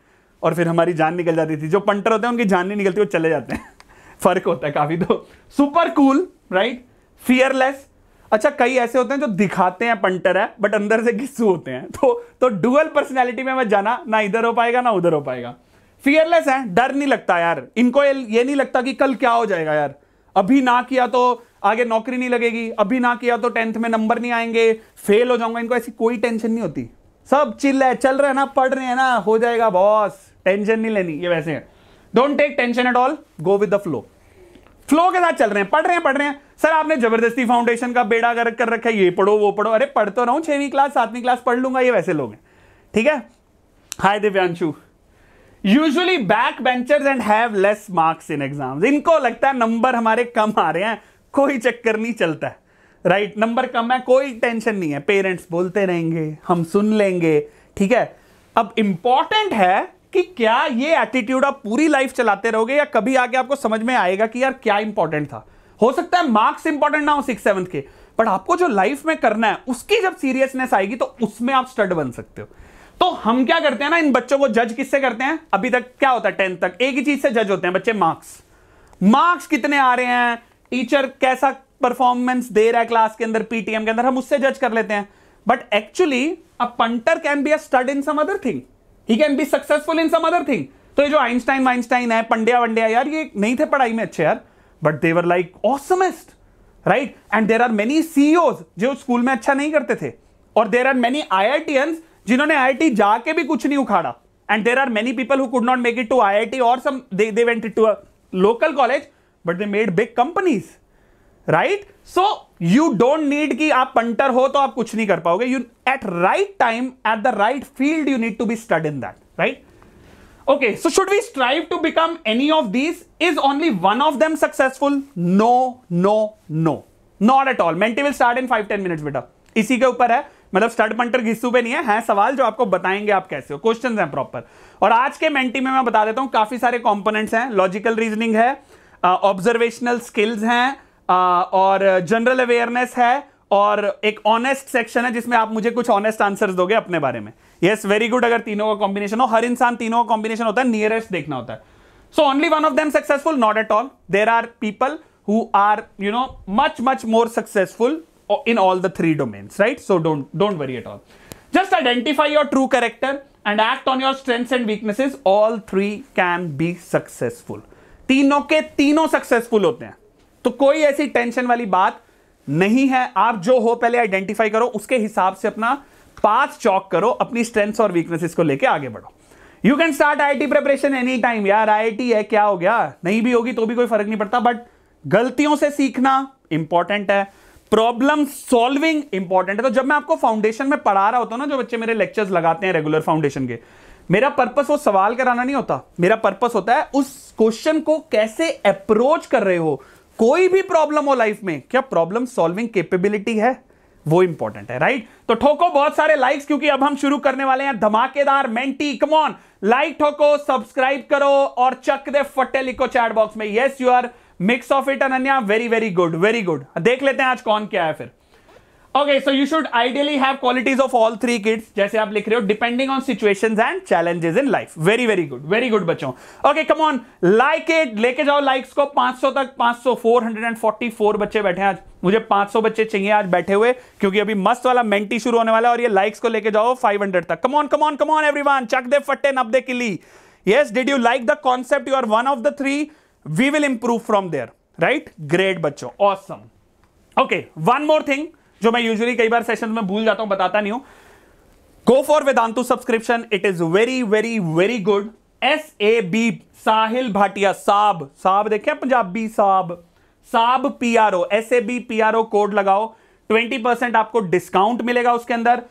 और फिर हमारी जान निकल जाती थी जो पंटर होते हैं उनकी जान नहीं निकलती वो चले जाते हैं फर्क होता है काफी तो सुपर कूल राइट फियरलेस अच्छा कई ऐसे होते हैं जो दिखाते हैं पंटर है बट अंदर से घिस्सू होते हैं तो तो डुअल पर्सनैलिटी में मैं जाना ना इधर हो पाएगा ना उधर हो पाएगा फियरलेस है डर नहीं लगता यार इनको ये नहीं लगता कि कल क्या हो जाएगा यार अभी ना किया तो आगे नौकरी नहीं लगेगी अभी ना किया तो टेंथ में नंबर नहीं आएंगे फेल हो जाऊंगा इनको ऐसी कोई टेंशन नहीं होती सब चिल है चल रहे हैं ना पढ़ रहे हैं ना हो जाएगा बॉस टेंशन नहीं लेनी ये वैसे है don't take tension at all go with the flow flow के साथ चल रहे हैं पढ़ रहे हैं पढ़ रहे हैं सर आपने जबरदस्ती फाउंडेशन का बेड़ा कर रखा है ये पढ़ो वो पढ़ो अरे पढ़ तो रहा हूं छवीं क्लास सातवीं क्लास पढ़ लूंगा ये वैसे लोग हैं ठीक है hi Divyanshu usually back benchers and have less marks in exam इनको लगता है नंबर हमारे कम आ रहे हैं कोई चक्कर नहीं चलता है राइट right, नंबर कम है कोई टेंशन नहीं है पेरेंट्स बोलते रहेंगे हम सुन लेंगे ठीक है अब इंपॉर्टेंट है कि क्या ये एटीट्यूड आप पूरी लाइफ चलाते रहोगे या कभी आगे आपको समझ में आएगा कि यार क्या इंपॉर्टेंट था हो सकता है मार्क्स इंपॉर्टेंट ना हो सिक्स सेवंथ के बट आपको जो लाइफ में करना है उसकी जब सीरियसनेस आएगी तो उसमें आप स्टड बन सकते हो तो हम क्या करते हैं ना इन बच्चों को जज किससे करते हैं अभी तक क्या होता है टेंथ तक एक ही चीज से जज होते हैं बच्चे मार्क्स मार्क्स कितने आ रहे हैं टीचर कैसा परफॉर्मेंस दे रहा है क्लास के अंदर पीटीएम के अंदर हम उससे जज कर लेते हैं बट एक्चुअली अ पंटर can be a stud in some other thing he can be successful in some other thing तो ये जो आइंस्टाइन वाइंस्टाइन है पंड्या वंड्या यार ये नहीं थे पढ़ाई में अच्छे यार but they were like awesomest right and there are many CEOs जो स्कूल में अच्छा नहीं करते थे और there are many I I IITians जिन्होंने आई आई टी जाके भी कुछ नहीं उखाड़ा and there are many people who could not make it to I I T और some they went it to a local college but they made big companies right so you don't need कि आप पंटर हो तो आप कुछ नहीं कर पाओगे you at right time at the right field you need to be stud in that right okay so should we strive to become any of these is only one of them successful no no no not at all Menti will start in five ten minute बेटा इसी के ऊपर है मतलब stud punter घिस्सू पे नहीं है है सवाल जो आपको बताएंगे आप कैसे हो क्वेश्चन हैं प्रॉपर और आज के मेंटी में मैं बता देता हूं काफी सारे कॉम्पोनेंट्स हैं लॉजिकल रीजनिंग है ऑब्जर्वेशनल uh, स्किल्स हैं और जनरल अवेयरनेस है और एक ऑनेस्ट सेक्शन है जिसमें आप मुझे कुछ ऑनेस्ट आंसर दोगे अपने बारे में यस वेरी गुड अगर तीनों का कॉम्बिनेशन हो हर इंसान तीनों का कॉम्बिनेशन होता है नियरेस्ट देखना होता है so only one of them successful not at all there are people who are you know much much more successful in all the three domains right so don't don't worry at all just identify your true character and act on your strengths and weaknesses all three can be successful तीनों के तीनों successful होते हैं तो कोई ऐसी tension वाली बात नहीं है आप जो हो पहले आइडेंटिफाई करो उसके हिसाब से अपना पास चौक करो अपनी स्ट्रेंथ्स और वीकनेसेस को लेके आगे बढ़ो you can start the preparation any time यार आईआईटी है क्या हो गया नहीं भी होगी तो भी कोई फर्क नहीं पड़ता बट गलतियों से सीखना इंपॉर्टेंट है प्रॉब्लम सॉल्विंग इंपॉर्टेंट है तो जब मैं आपको फाउंडेशन में पढ़ा रहा होता हूं ना जो बच्चे मेरे लेक्चर्स लगाते हैं रेगुलर फाउंडेशन के मेरा पर्पस वो सवाल कराना नहीं होता मेरा पर्पस होता है उस क्वेश्चन को कैसे अप्रोच कर रहे हो कोई भी प्रॉब्लम हो लाइफ में क्या प्रॉब्लम सॉल्विंग केपेबिलिटी है वो इंपॉर्टेंट है राइट तो ठोको बहुत सारे लाइक्स क्योंकि अब हम शुरू करने वाले हैं धमाकेदार मेंटी कमॉन लाइक ठोको सब्सक्राइब करो और चक दे फटे लिखो चैट बॉक्स में yes you are mix of it Ananya very very good very good देख लेते हैं आज कौन क्या है फिर okay so you should ideally have qualities of all three kids जैसे आप लिख रहे हो depending on situations and challenges in life very very good very good बच्चों okay come on like it लेके जाओ लाइक्स को 500 तक 500 444 बच्चे बैठे हैं आज मुझे 500 बच्चे चाहिए आज बैठे हुए क्योंकि अभी मस्त वाला मेंटी शुरू होने वाला है और ये लाइक्स को लेके जाओ 500 तक come on come on come on चक दे फटे नब दे किली yes did you like the concept you are one of the three we will improve from there right great bacho awesome okay one more thing जो मैं usually कई बार session में भूल जाता हूं बताता नहीं हूं go for Vedantu subscription it is very very very good S A B Sahil Bhatia साब साब देखे पंजाबी साब साब P R O S A B P R O code लगाओ ट्वेंटी परसेंट आपको डिस्काउंट मिलेगा उसके अंदर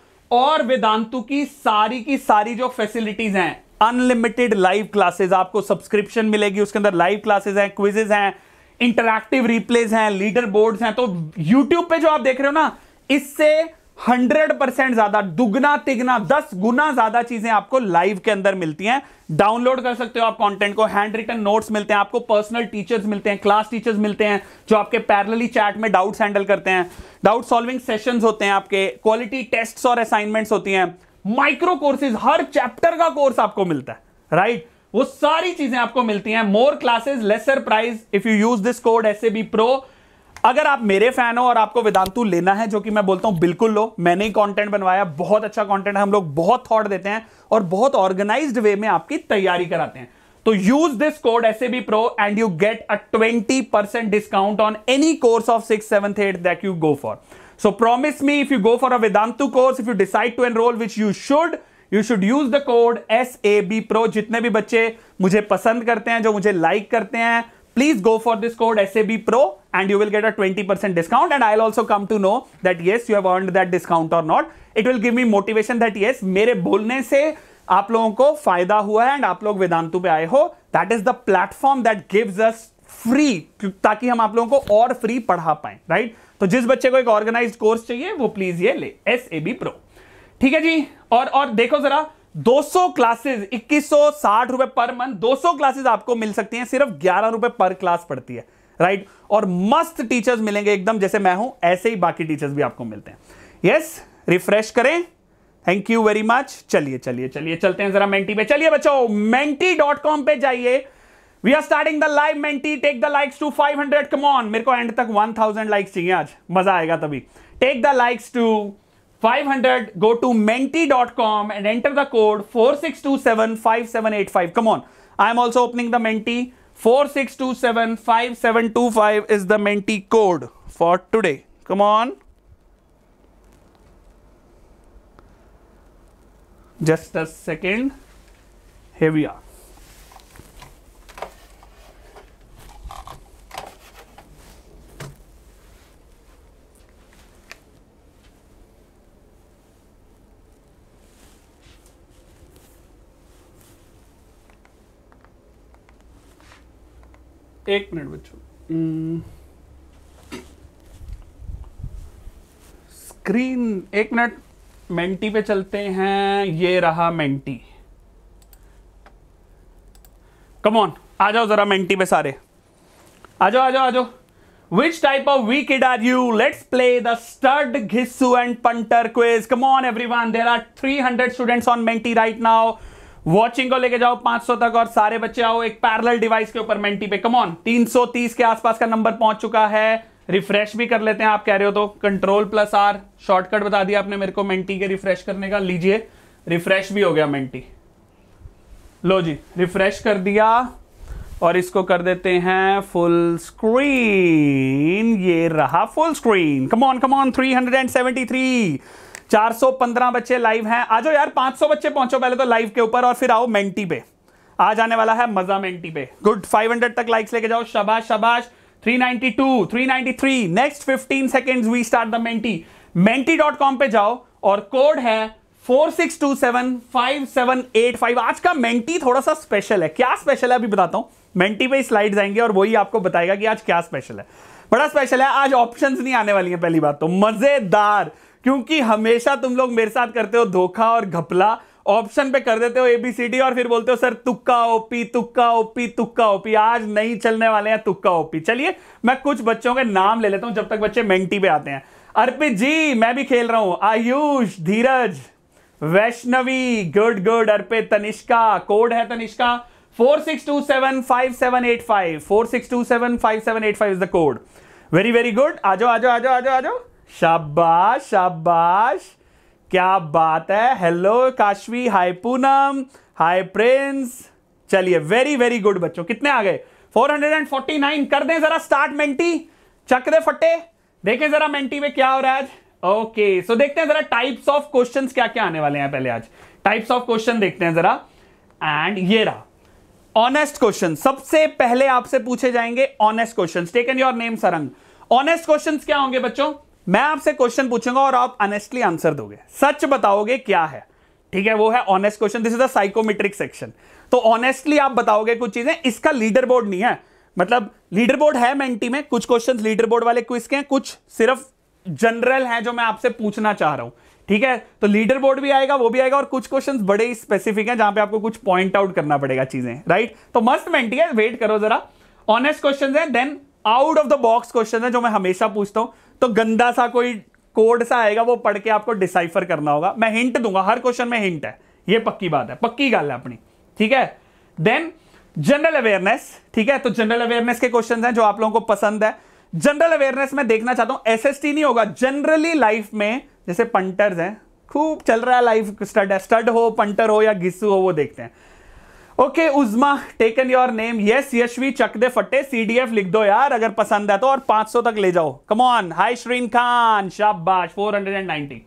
और वेदांतु की सारी की सारी जो फैसिलिटीज हैं अनलिमिटेड लाइव क्लासेस आपको सब्सक्रिप्शन मिलेगी उसके अंदर लाइव क्लासेस हैं क्विजेज हैं इंटरक्टिव रिप्लेस हैं लीडर बोर्ड हैं तो यूट्यूब पे जो आप देख रहे हो ना इससे हंड्रेड परसेंट ज्यादा दुगना तिगना दस गुना ज्यादा चीजें आपको लाइव के अंदर मिलती हैं डाउनलोड कर सकते हो आप कंटेंट को हैंड रिटन नोट्स मिलते हैं आपको पर्सनल टीचर्स मिलते हैं क्लास टीचर्स मिलते हैं जो आपके पैरेलली चैट में डाउट्स हैंडल करते हैं डाउट सॉल्विंग सेशंस होते हैं आपके क्वालिटी टेस्ट और असाइनमेंट्स होती है माइक्रो कोर्सेज हर चैप्टर का कोर्स आपको मिलता है राइट वो सारी चीजें आपको मिलती हैं more classes lesser price if you use this code S pro अगर आप मेरे फैन हो और आपको वेदांतु लेना है जो कि मैं बोलता हूं बिल्कुल लो मैंने ही कंटेंट बनवाया बहुत अच्छा कंटेंट है हम लोग बहुत थॉट देते हैं और बहुत ऑर्गेनाइज्ड वे में आपकी तैयारी कराते हैं तो use this code S pro and you get a twenty percent discount on any course of six seventh eight that you go for so promise me if you go for a Vedantu course if you decide to enrol which you should you should use the code S A B pro जितने भी बच्चे मुझे पसंद करते हैं जो मुझे like करते हैं please go for this code S A B pro and you will get a twenty percent discount and I also come to know that yes you have earn that discount और not it will give me motivation that yes मेरे बोलने से आप लोगों को फायदा हुआ है एंड आप लोग वेदांतु पे आए हो that is the platform that gives us free ताकि हम आप लोगों को और फ्री पढ़ा पाए राइट right? तो जिस बच्चे को एक ऑर्गेनाइज कोर्स चाहिए वो प्लीज ये ले एस ए बी प्रो ठीक है जी और और देखो जरा 200 क्लासेस इक्कीस रुपए पर मंथ 200 क्लासेस आपको मिल सकती हैं सिर्फ ग्यारह रुपए पर क्लास पड़ती है राइट और मस्त टीचर्स मिलेंगे एकदम जैसे मैं हूं ऐसे ही बाकी टीचर्स भी आपको मिलते हैं यस रिफ्रेश करें थैंक यू वेरी मच चलिए चलिए चलिए चलते हैं जरा मेंटी पे चलिए बच्चो मेंटी डॉट कॉम पे जाइए we are starting the live Menti take the likes to 500 come on मेरे को एंड तक 1000 लाइक्स चाहिए आज मजा आएगा तभी take the likes to 500, go to menti.com and enter the code 46275785. Come on. I'm also opening the Menti. 46275725 is the Menti code for today. Come on. Just a second. Here we are. एक minute बच्चों screen एक minute Menti पे चलते हैं ये रहा mentee come on आ जाओ जरा मेंटी पे सारे आ जाओ आ जाओ आ जाओ Which type of weak kid are you? Let's play the stud, gissu and punter quiz. Come on everyone, there are 300 students on Menti right now. Watching को लेके जाओ 500 तक और सारे बच्चे आओ एक पैरल डिवाइस के ऊपर मेंटी पे कमॉन 330 के आसपास का नंबर पहुंच चुका है रिफ्रेश भी कर लेते हैं आप कह रहे हो तो कंट्रोल प्लस आर शॉर्टकट बता दिया आपने मेरे को मेंटी के रिफ्रेश करने का लीजिए रिफ्रेश भी हो गया मेंटी लो जी रिफ्रेश कर दिया और इसको कर देते हैं फुल स्क्रीन ये रहा full screen come on come on three 415 बच्चे लाइव हैं आ जाओ यार 500 बच्चे पहुंचो पहले तो लाइव के ऊपर और फिर आओ मेंटी पे आज आने वाला है मजा मेंटी पे गुड 500 तक लाइक्स लेके जाओ शबाश शबाश 392 393 next 15 seconds we start the Menti Menti dot com पे जाओ और कोड है फाइव आज का मेंटी थोड़ा सा स्पेशल है क्या स्पेशल है अभी बताता हूं मेंटी पे स्लाइड आएंगे और वही आपको बताएगा कि आज क्या स्पेशल है बड़ा स्पेशल है आज ऑप्शंस नहीं आने वाली है पहली बात तो मजेदार क्योंकि हमेशा तुम लोग मेरे साथ करते हो धोखा और घपला ऑप्शन पे कर देते हो एबीसीडी और फिर बोलते हो सर तुक्का ओपी तुक्का ओपी तुक्का ओपी आज नहीं चलने वाले हैं तुक्का ओपी चलिए मैं कुछ बच्चों के नाम ले लेता हूं जब तक बच्चे मेंटी पे आते हैं अर्पित जी मैं भी खेल रहा हूं Ayush Dheeraj Vaishnavi good good Arpit Tanishka code है Tanishka four six two seven five seven eight five four six two seven five seven eight five is the code very very good आ जाओ आ जाओ आ जाओ आ जाओ शाबाश शाबाश क्या बात है hello Kashvi hi Poonam hi Prince चलिए वेरी वेरी गुड बच्चों कितने आ गए 449 कर दें जरा स्टार्ट मेंटी चक दे फटे देखें जरा मेंटी में क्या हो रहा है आज ओके सो देखते हैं जरा टाइप्स ऑफ क्वेश्चंस क्या क्या आने वाले हैं पहले आज टाइप्स ऑफ क्वेश्चन देखते हैं जरा एंड ये रहा ऑनेस्ट क्वेश्चन सबसे पहले आपसे पूछे जाएंगे honest question taken your name Sarang honest question क्या होंगे बच्चों मैं आपसे क्वेश्चन पूछूंगा और आप अनेस्टली आंसर दोगे सच बताओगे क्या है ठीक है वो है honest question this is the psychometric section तो ऑनेस्टली आप बताओगे कुछ चीजें इसका लीडर बोर्ड नहीं है मतलब लीडर बोर्ड है मेंटी में कुछ क्वेश्चंस लीडर बोर्ड वाले क्विज के हैं कुछ सिर्फ जनरल हैं जो मैं आपसे पूछना चाह रहा हूं ठीक है तो लीडर बोर्ड भी आएगा वो भी आएगा और कुछ क्वेश्चंस बड़े ही स्पेसिफिक हैं जहां पे आपको कुछ पॉइंट आउट करना पड़ेगा चीजें राइट तो मस्त मेंटी है वेट करो जरा ऑनेस्ट क्वेश्चन है then out of the box question है जो मैं हमेशा पूछता हूं तो गंदा सा कोई कोड सा आएगा वो पढ़ के आपको डिसाइफर करना होगा मैं हिंट दूंगा हर क्वेश्चन में हिंट है ये पक्की बात है पक्की गल है अपनी ठीक है देन जनरल अवेयरनेस ठीक है तो जनरल अवेयरनेस के क्वेश्चन हैं जो आप लोगों को पसंद है जनरल अवेयरनेस में देखना चाहता हूं एसएसटी नहीं होगा जनरली लाइफ में जैसे पंटर्स हैं खूब चल रहा है लाइफ स्टड है स्टड हो पंटर हो या घिस्सू हो वो देखते हैं okay Uzma taken your name yes Yashvi चक दे फटे सीडीएफ लिख दो यार अगर पसंद है तो और 500 तक ले जाओ कमॉन हाई श्रीन खान शाबाश 490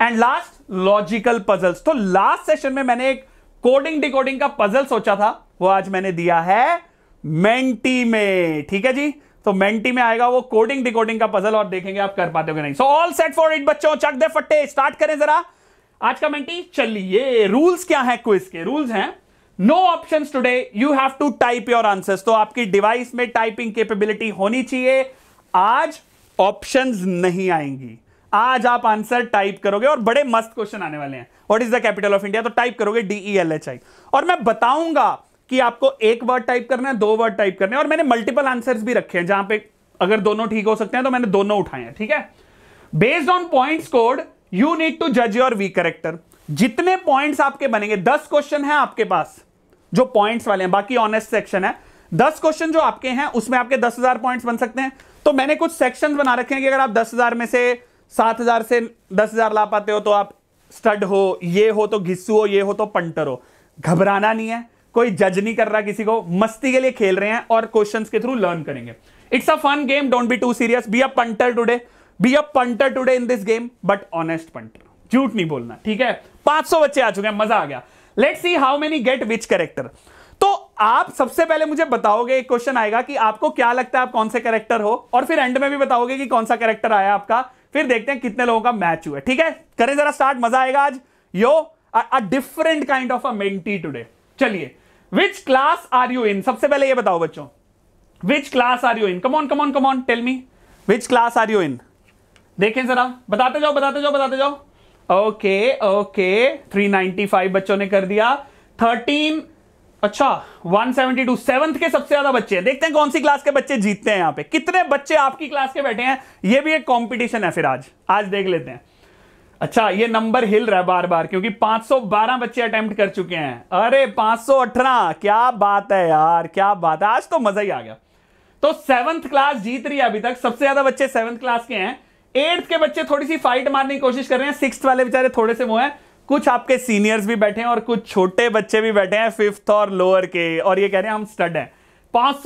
एंड लास्ट लॉजिकल पजल्स तो लास्ट सेशन में मैंने एक कोडिंग डिकोडिंग का पजल सोचा था वो आज मैंने दिया है मेंटी में ठीक है जी तो मेंटी में आएगा वो कोडिंग डिकोडिंग का पजल और देखेंगे आप कर पाते हो नहीं so all set for it बच्चों चक दे फटे स्टार्ट करें जरा आज का मेंटी चलिए रूल्स क्या है क्विज के रूल्स हैं no option today you have to type your answer तो आपकी डिवाइस में टाइपिंग केपेबिलिटी होनी चाहिए आज ऑप्शन नहीं आएंगी आज आप आंसर टाइप करोगे और बड़े मस्त क्वेश्चन आने वाले हैं what is the capital of India तो टाइप करोगे डीई एल एच आई और मैं बताऊंगा कि आपको एक वर्ड टाइप करना है दो वर्ड टाइप करने और मैंने मल्टीपल आंसर भी रखे हैं जहां पे अगर दोनों ठीक हो सकते हैं तो मैंने दोनों उठाए हैं ठीक है based on point code you need to जज योर वी करेक्टर जितने पॉइंट्स आपके बनेंगे दस क्वेश्चन है आपके पास जो पॉइंट्स वाले हैं बाकी ऑनेस्ट सेक्शन है दस क्वेश्चन जो आपके हैं उसमें आपके दस हजार पॉइंट्स बन सकते हैं तो मैंने कुछ सेक्शंस बना रखे हैं कि अगर आप दस हजार में से सात हजार से दस हजार ला पाते हो तो आप स्टड हो ये हो तो घिस्सू हो ये हो तो पंटर हो घबराना नहीं है कोई जज नहीं कर रहा किसी को मस्ती के लिए खेल रहे हैं और क्वेश्चंस के थ्रू लर्न करेंगे it's a fun game don't be too serious be a punter today be a punter today in this game but honest punter झूठ नहीं बोलना ठीक है 500 बच्चे आ चुके हैं मजा आ गया let see how many get which character तो आप सबसे पहले मुझे बताओगे एक क्वेश्चन आएगा कि आपको क्या लगता है आप कौन से कैरेक्टर हो और फिर एंड में भी बताओगे कि कौन सा कैरेक्टर आया आपका फिर देखते हैं कितने लोगों का मैच हुआ ठीक है करें जरा स्टार्ट मजा आएगा आज yo a different kind of a Menti today चलिए which class are you in सबसे पहले ये बताओ बच्चों which class are you in come on come on come on tell me which class are you in देखें जरा बताते जाओ बताते जाओ बताते जाओ ओके ओके 395 बच्चों ने कर दिया 13 अच्छा 172 सेवंथ के सबसे ज्यादा बच्चे हैं देखते हैं कौन सी क्लास के बच्चे जीतते हैं यहां पे कितने बच्चे आपकी क्लास के बैठे हैं ये भी एक कंपटीशन है फिर आज आज देख लेते हैं अच्छा ये नंबर हिल रहा है बार बार क्योंकि 512 बच्चे अटेम्प्ट कर चुके हैं अरे पांच क्या बात है यार क्या बात है आज तो मजा ही आ गया तो सेवंथ क्लास जीत रही है अभी तक सबसे ज्यादा बच्चे सेवंथ क्लास के हैं एट्थ के बच्चे थोड़ी सी फाइट मारने की कोशिश कर रहे हैं सिक्स वाले बेचारे थोड़े से वो हैं कुछ आपके सीनियर्स भी बैठे हैं और कुछ छोटे बच्चे भी बैठे हैं फिफ्थ और लोअर के और ये कह रहे हैं हम स्टड हैं पांच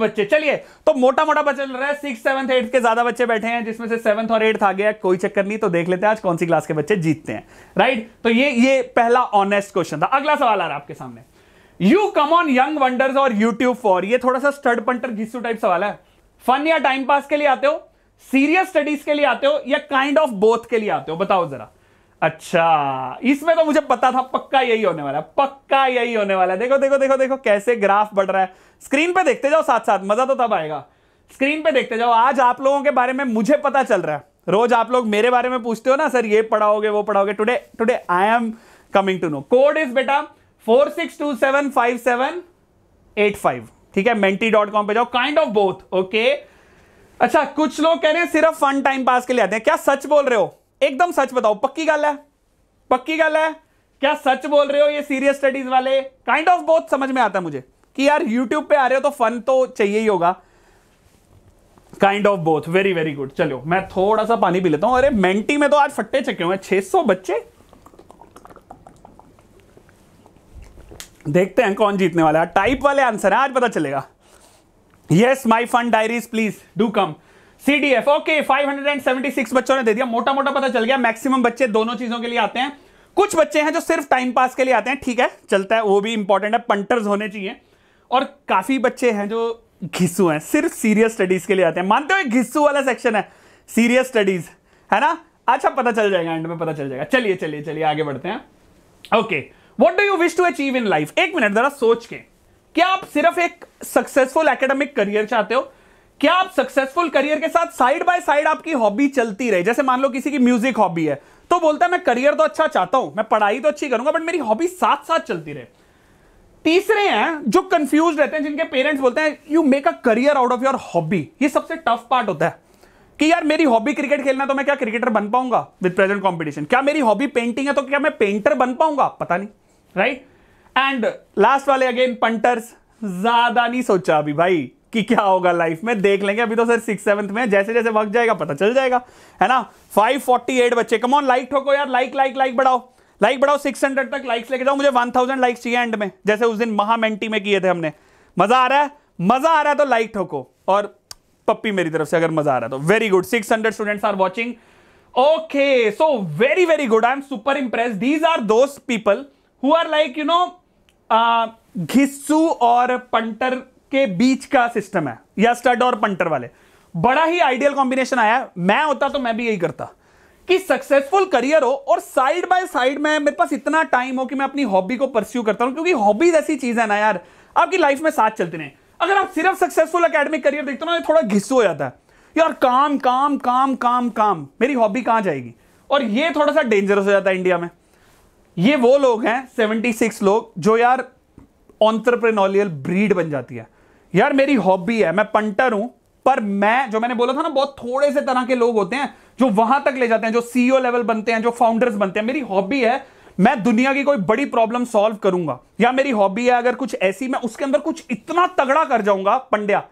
बच्चे चलिए तो मोटा मोटा बच्चा चल रहा है सिक्स सेवंथ एट्थ के ज्यादा बच्चे बैठे हैं जिसमें से सेवंथ और एट्थ आ गया कोई चक्कर नहीं तो देख लेते हैं आज कौन सी क्लास के बच्चे जीतते हैं राइट तो ये ये पहला ऑनेस्ट क्वेश्चन था अगला सवाल आ रहा है आपके सामने you come on young wonders और यूट्यूब फॉर ये थोड़ा सा स्टड पंटर घिस्सू टाइप सवाल है फन या टाइम पास के लिए आते हो सीरियस स्टडीज के लिए आते हो या काइंड ऑफ बोथ के लिए आते हो बताओ जरा अच्छा इसमें तो मुझे पता था पक्का यही होने वाला है पक्का यही होने वाला है देखो देखो देखो देखो कैसे ग्राफ बढ़ रहा है स्क्रीन पे देखते जाओ साथ साथ मजा तो तब आएगा स्क्रीन पे देखते जाओ आज आप लोगों के बारे में मुझे पता चल रहा है रोज आप लोग मेरे बारे में पूछते हो ना सर ये पढ़ाओगे वो पढ़ाओगे today today I am coming to know code is बेटा four six two seven five seven eight five ठीक है मेंटी डॉट कॉम पे जाओ काइंड ऑफ बोथ ओके अच्छा कुछ लोग कह रहे हैं सिर्फ फन टाइम पास के लिए आते हैं क्या सच बोल रहे हो एकदम सच बताओ पक्की गल है पक्की गल है क्या सच बोल रहे हो ये सीरियस स्टडीज वाले काइंड ऑफ बहुत समझ में आता है मुझे कि यार यूट्यूब पे आ रहे हो तो फन तो चाहिए ही होगा kind of both very very good चलो मैं थोड़ा सा पानी पी लेता हूं अरे मेंटी में तो आज फट्टे चके हुए छह सौ बच्चे देखते हैं कौन जीतने वाला है टाइप वाले आंसर है आज पता चलेगा yes my fun diaries please do come CDF okay 576 बच्चों ने दे दिया मोटा मोटा पता चल गया मैक्सिमम बच्चे दोनों चीजों के लिए आते हैं कुछ बच्चे हैं जो सिर्फ टाइम पास के लिए आते हैं ठीक है चलता है वो भी इंपॉर्टेंट है पंटर्स होने चाहिए और काफी बच्चे हैं जो घिसू हैं सिर्फ सीरियस स्टडीज के लिए आते हैं मानते हो घिस्सू वाला सेक्शन है सीरियस स्टडीज है ना अच्छा पता चल जाएगा एंड में पता चल जाएगा चलिए चलिए चलिए आगे बढ़ते हैं okay what do you wish to achieve in life एक मिनट जरा सोच के क्या आप सिर्फ एक सक्सेसफुल एकेडमिक करियर चाहते हो क्या आप सक्सेसफुल करियर के साथ साइड बाय साइड आपकी हॉबी चलती रहे जैसे मान लो किसी की म्यूजिक हॉबी है तो बोलता है मैं करियर तो अच्छा चाहता हूं मैं पढ़ाई तो अच्छी करूंगा बट मेरी हॉबी साथ साथ चलती रहे तीसरे हैं जो कंफ्यूज रहते हैं जिनके पेरेंट्स बोलते हैं you make a career out of your hobby ये सबसे टफ पार्ट होता है कि यार मेरी हॉबी क्रिकेट खेलना है तो मैं क्या क्रिकेटर बन पाऊंगा विद प्रेजेंट कॉम्पिटिशन क्या मेरी हॉबी पेंटिंग है तो क्या मैं पेंटर बन पाऊंगा पता नहीं राइट right? एंड लास्ट वाले अगेन पंटर्स ज्यादा नहीं सोचा अभी भाई कि क्या होगा लाइफ में देख लेंगे अभी तो सर सिक्स सेवंथ में जैसे जैसे वक्त जाएगा पता चल जाएगा है ना 548 बच्चे कम ऑन लाइक ठोको यार लाइक लाइक लाइक बढ़ाओ लाइक बढ़ाओ 600 तक लाइक्स लेके जाओ मुझे 1000 लाइक्स चाहिए एंड में जैसे उस दिन महामेंटी में किए थे हमने मजा आ रहा है मजा आ रहा है तो लाइक ठोको और पप्पी मेरी तरफ से अगर मजा आ रहा है तो very good six hundred students are watching okay so very very good I am super impress these are दोस्त people who are like you know घिस्सू और पंटर के बीच का सिस्टम है या स्टड और पंटर वाले बड़ा ही आइडियल कॉम्बिनेशन आया मैं होता तो मैं भी यही करता कि सक्सेसफुल करियर हो और साइड बाय साइड में मेरे पास इतना टाइम हो कि मैं अपनी हॉबी को परस्यू करता हूं क्योंकि हॉबीज ऐसी चीज है ना यार आपकी लाइफ में साथ चलते रहे अगर आप सिर्फ सक्सेसफुल अकेडमिक करियर देखते हो ना थोड़ा घिस्सू हो जाता है यार काम काम काम काम काम मेरी हॉबी कहां जाएगी और ये थोड़ा सा डेंजरस हो जाता है इंडिया में ये वो लोग हैं 76 लोग जो यार ऑन्टरप्रेनोरियल ब्रीड बन जाती है यार मेरी हॉबी है मैं पंटर हूं पर मैं जो मैंने बोला था ना बहुत थोड़े से तरह के लोग होते हैं जो वहां तक ले जाते हैं जो सीईओ लेवल e बनते हैं जो फाउंडर्स बनते हैं मेरी हॉबी है मैं दुनिया की कोई बड़ी प्रॉब्लम सॉल्व करूंगा या मेरी हॉबी है अगर कुछ ऐसी मैं उसके अंदर कुछ इतना तगड़ा कर जाऊंगा पंड्या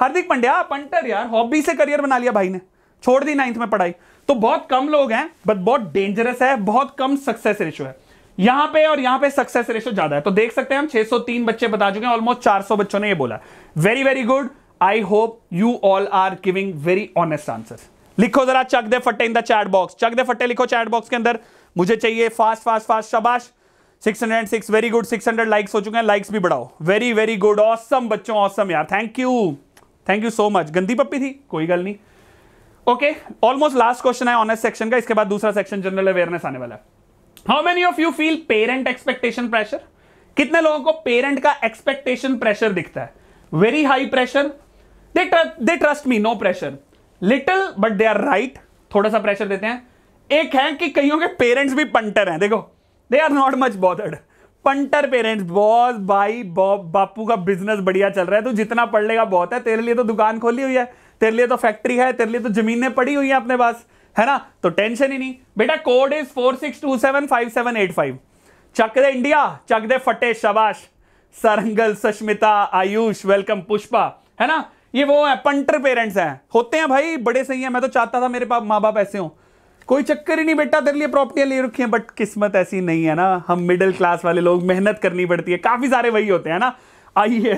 हार्दिक पंड्या पंटर यार हॉबी से करियर बना लिया भाई ने छोड़ दी नाइन्थ में पढ़ाई तो बहुत कम लोग हैं बट बहुत डेंजरस है बहुत कम सक्सेस रेशो है यहां पे और यहां पे सक्सेस रेशो ज्यादा है तो देख सकते हैं हम 603 बच्चे बता चुके हैं ऑलमोस्ट 400 बच्चों ने ये बोला very very good I hope you all are giving very honest answer लिखो जरा चक दे फटे इन द चैट बॉक्स चक दे फटे लिखो चैट बॉक्स के अंदर मुझे चाहिए फास्ट फास्ट फास्ट शबाश 606 वेरी गुड 600 लाइक्स हो चुके हैं लाइक्स भी बढ़ाओ वेरी वेरी गुड ऑसम बच्चों ऑसम यार thank you thank you so much गंदी पप्पी थी कोई गल नहीं ओके ऑलमोस्ट लास्ट क्वेश्चन है ऑनेस्ट सेक्शन का इसके बाद दूसरा सेक्शन जनरल अवेयरनेस आने वाला है how many of you feel parent expectation pressure कितने लोगों को पेरेंट का एक्सपेक्टेशन प्रेशर दिखता है very high pressure they they trust me no pressure little but they are right थोड़ा सा प्रेशर देते हैं एक है कि कईयों के पेरेंट्स भी पंटर हैं देखो they are not much bothered punter parents boss भाई बॉब बापू का बिजनेस बढ़िया चल रहा है तो जितना पढ़ लेगा बहुत है तेरे लिए तो दुकान खोली हुई है तेरे लिए तो फैक्ट्री है तेरे लिए तो जमीनें पड़ी हुई है अपने पास है ना तो टेंशन ही नहीं बेटा code is four six two seven five seven eight five चक दे इंडिया चक दे फटे शबाश सरंगल सस्मिता आयुष वेलकम पुष्पा है ना ये वो है पंटर पेरेंट्स हैं होते हैं भाई बड़े सही हैं मैं तो चाहता था मेरे पाप माँ बाप ऐसे हों कोई चक्कर ही नहीं बेटा तेरे लिए प्रॉपर्टियां ले रखी हैं बट किस्मत ऐसी नहीं है ना हम मिडिल क्लास वाले लोग मेहनत करनी पड़ती है काफी सारे वही होते हैं ना आई